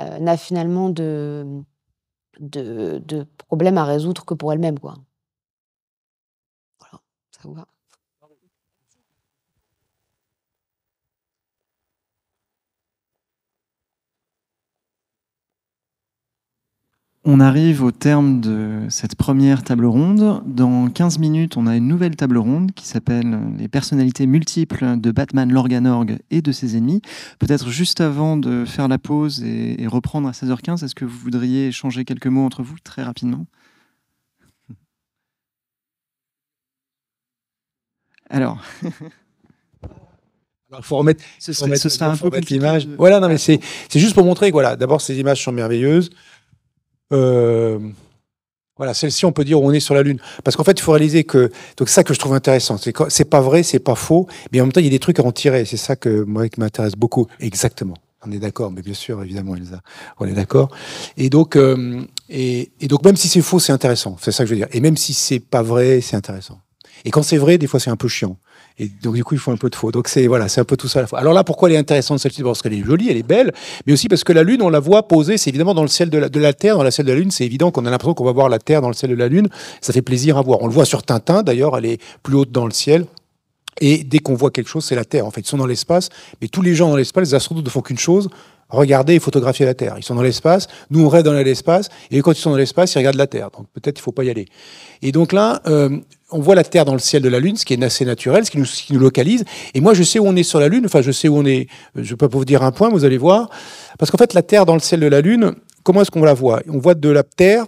euh, n'a finalement de, de, problème à résoudre que pour elle-même. Voilà, ça vous va On arrive au terme de cette première table ronde. Dans 15 minutes, on a une nouvelle table ronde qui s'appelle Les personnalités multiples de Batman Lorganorg et de ses ennemis. Peut-être juste avant de faire la pause et, reprendre à 16h15, est-ce que vous voudriez échanger quelques mots entre vous très rapidement Alors. Il faut remettre, l'image. Voilà, non, mais c'est juste pour montrer que, voilà, d'abord, ces images sont merveilleuses. Euh, voilà, celle-ci, on peut dire où on est sur la Lune. Parce qu'en fait, il faut réaliser que. Donc, ça que je trouve intéressant. C'est, c'est pas vrai, c'est pas faux, mais en même temps, il y a des trucs à en tirer. C'est ça que moi qui m'intéresse beaucoup. Exactement. On est d'accord, mais bien sûr, évidemment, Elsa, on est d'accord. Et donc, euh, et, donc, même si c'est faux, c'est intéressant. C'est ça que je veux dire. Et même si c'est pas vrai, c'est intéressant. Et quand c'est vrai, des fois, c'est un peu chiant. Et donc, du coup, il faut un peu de faux. Donc, c'est voilà, c'est un peu tout ça à la fois. Alors là, pourquoi elle est intéressante, celle-ci Parce qu'elle est jolie, elle est belle, mais aussi parce que la Lune, on la voit posée, c'est évidemment dans le ciel de la, de la, Terre. Dans la ciel de la Lune, c'est évident qu'on a l'impression qu'on va voir la Terre dans le ciel de la Lune. Ça fait plaisir à voir. On le voit sur Tintin, d'ailleurs, elle est plus haute dans le ciel. Et dès qu'on voit quelque chose, c'est la Terre. En fait, ils sont dans l'espace, mais tous les gens dans l'espace, les astronautes ne font qu'une chose regarder et photographier la Terre. Ils sont dans l'espace, nous on reste dans l'espace, et quand ils sont dans l'espace, ils regardent la Terre. Donc peut-être il ne faut pas y aller. Et donc là, euh, on voit la Terre dans le ciel de la Lune, ce qui est assez naturel, ce qui nous, localise. Et moi, je sais où on est sur la Lune. Enfin, je sais où on est. Je peux pas vous dire un point, vous allez voir. Parce qu'en fait, la Terre dans le ciel de la Lune, comment est-ce qu'on la voit On voit de la Terre,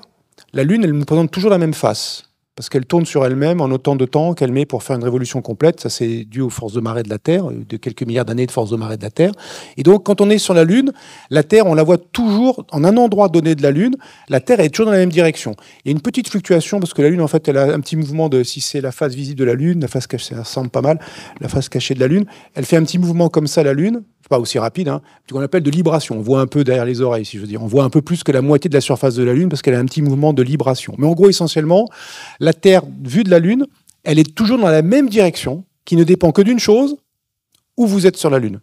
la Lune, elle nous présente toujours la même face parce qu'elle tourne sur elle-même en autant de temps qu'elle met pour faire une révolution complète. Ça, c'est dû aux forces de marée de la Terre, de quelques milliards d'années de forces de marée de la Terre. Et donc, quand on est sur la Lune, la Terre, on la voit toujours en un endroit donné de la Lune. La Terre est toujours dans la même direction. Il y a une petite fluctuation parce que la Lune, en fait, elle a un petit mouvement de si c'est la face visible de la Lune, la face cachée, ça ressemble pas mal, la face cachée de la Lune. Elle fait un petit mouvement comme ça, la Lune, pas aussi rapide, hein, ce qu'on appelle de libration. On voit un peu derrière les oreilles, si je veux dire. On voit un peu plus que la moitié de la surface de la Lune parce qu'elle a un petit mouvement de libration. Mais en gros, essentiellement, la Terre, vue de la Lune, elle est toujours dans la même direction, qui ne dépend que d'une chose, où vous êtes sur la Lune.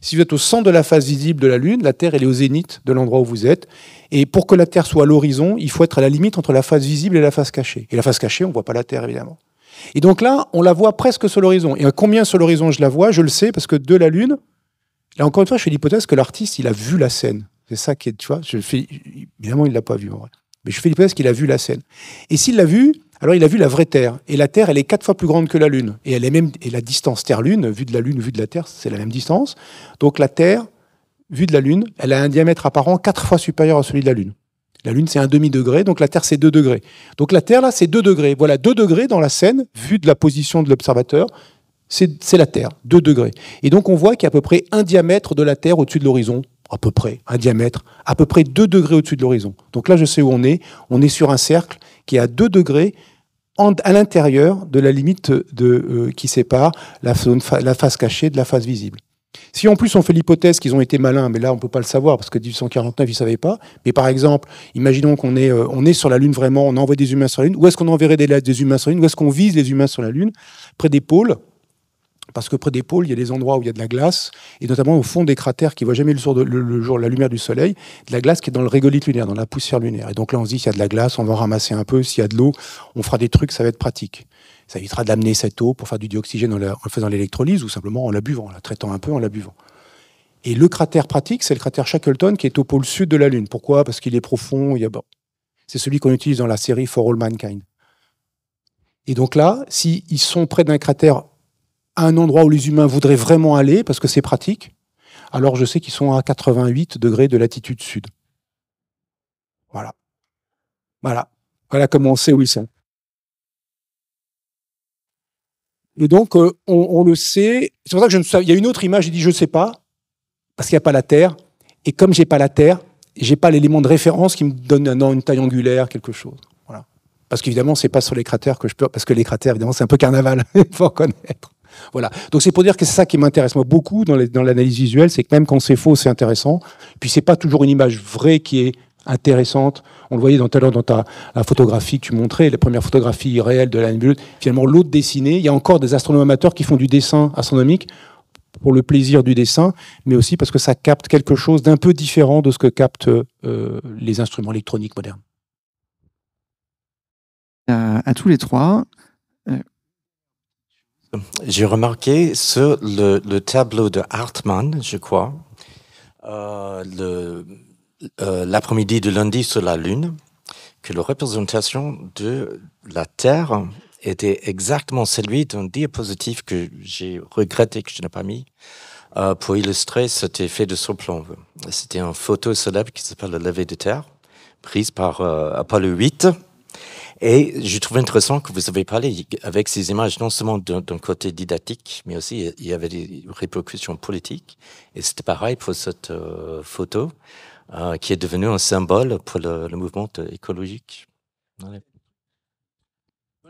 Si vous êtes au centre de la face visible de la Lune, la Terre, elle est au zénith de l'endroit où vous êtes. Et pour que la Terre soit à l'horizon, il faut être à la limite entre la face visible et la face cachée. Et la face cachée, on ne voit pas la Terre, évidemment. Et donc là, on la voit presque sur l'horizon. Et à combien sur l'horizon je la vois, je le sais, parce que de la Lune, Là, encore une fois, je fais l'hypothèse que l'artiste, il a vu la scène. C'est ça qui est, tu vois, je fais, évidemment, il l'a pas vu en vrai. Mais je fais l'hypothèse qu'il a vu la scène. Et s'il l'a vu, alors il a vu la vraie Terre. Et la Terre, elle est quatre fois plus grande que la Lune. Et elle est même, et la distance Terre-Lune, vue de la Lune, vue de la Terre, c'est la même distance. Donc la Terre, vue de la Lune, elle a un diamètre apparent quatre fois supérieur à celui de la Lune. La Lune, c'est un demi-degré, donc la Terre, c'est deux degrés. Donc la Terre, là, c'est deux degrés. Voilà, deux degrés dans la scène, vue de la position de l'observateur, c'est la Terre, 2 degrés. Et donc on voit qu'il y a à peu près un diamètre de la Terre au-dessus de l'horizon, à peu près, un diamètre, à peu près 2 degrés au-dessus de l'horizon. Donc là, je sais où on est. On est sur un cercle qui est à 2 degrés à l'intérieur de la limite euh, qui sépare la, zone, la face cachée de la face visible. Si en plus on fait l'hypothèse qu'ils ont été malins, mais là on ne peut pas le savoir parce que 1849 ils ne savaient pas, mais par exemple, imaginons qu'on est, euh, est sur la Lune vraiment, on envoie des humains sur la Lune, où est-ce qu'on enverrait des, des humains sur la Lune, où est-ce qu'on vise les humains sur la Lune Près des pôles, parce que près des pôles, il y a des endroits où il y a de la glace, et notamment au fond des cratères qui ne voient jamais le, jour, de, la lumière du soleil, de la glace qui est dans le régolithe lunaire, dans la poussière lunaire. Et donc là, on se dit, s'il y a de la glace, on va ramasser un peu, s'il y a de l'eau, on fera des trucs, ça va être pratique. Ça évitera d'amener cette eau pour faire du dioxygène en, faisant l'électrolyse ou simplement en la buvant, en la traitant un peu, en la buvant. Et le cratère pratique, c'est le cratère Shackleton qui est au pôle sud de la Lune. Pourquoi Parce qu'il est profond, il y a... C'est celui qu'on utilise dans la série For All Mankind. Et donc là, s'ils sont près d'un cratère à un endroit où les humains voudraient vraiment aller parce que c'est pratique, alors je sais qu'ils sont à 88 degrés de latitude sud. Voilà. Voilà. Voilà comment on sait où ils sont. Et donc, euh, on, le sait. C'est pour ça que je ne sais. Il y a une autre image, il dit je ne sais pas, parce qu'il n'y a pas la Terre. Et comme je n'ai pas la Terre, j'ai pas l'élément de référence qui me donne une taille angulaire, quelque chose. Voilà. Parce qu'évidemment, c'est pas sur les cratères que je peux. Parce que les cratères, évidemment, c'est un peu carnaval. Il faut connaître voilà. Donc c'est pour dire que c'est ça qui m'intéresse moi beaucoup dans l'analyse visuelle, c'est que même quand c'est faux, c'est intéressant. Puis c'est pas toujours une image vraie qui est intéressante. On le voyait tout à l'heure dans ta la photographie que tu montrais, les premières photographies réelles de la nébuleuse. Finalement, l'autre dessinée, il y a encore des astronomes amateurs qui font du dessin astronomique pour le plaisir du dessin, mais aussi parce que ça capte quelque chose d'un peu différent de ce que captent euh, les instruments électroniques modernes. Euh, à, tous les trois, euh, j'ai remarqué sur le, tableau de Hartmann, je crois, euh, euh, l'après-midi du de lundi sur la Lune, que la représentation de la Terre était exactement celle d'un diapositive que j'ai regretté que je n'ai pas mis euh, pour illustrer cet effet de surplomb. C'était une photo célèbre qui s'appelle Le lever de terre, prise par Apollo 8 et je trouve intéressant que vous avez parlé avec ces images non seulement d'un côté didactique, mais aussi il y avait des répercussions politiques. Et c'était pareil pour cette euh, photo euh, qui est devenue un symbole pour le, mouvement écologique.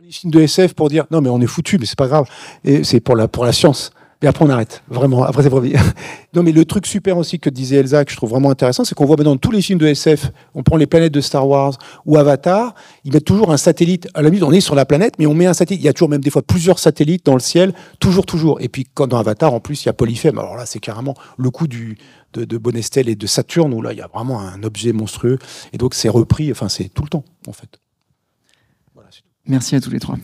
Les signes de SF pour dire non mais on est foutu mais c'est pas grave et c'est pour la pour la science mais après, on arrête. Vraiment. Après, c'est Non, mais le truc super aussi que disait Elsa, que je trouve vraiment intéressant, c'est qu'on voit maintenant dans tous les films de SF, on prend les planètes de Star Wars ou Avatar, ils mettent toujours un satellite. À la limite, on est sur la planète, mais on met un satellite. Il y a toujours même des fois plusieurs satellites dans le ciel. Toujours, toujours. Et puis, quand dans Avatar, en plus, il y a Polyphème. Alors là, c'est carrément le coup du, de, de Bonestel et de Saturne où là, il y a vraiment un objet monstrueux. Et donc, c'est repris. Enfin, c'est tout le temps, en fait. Merci à tous les trois.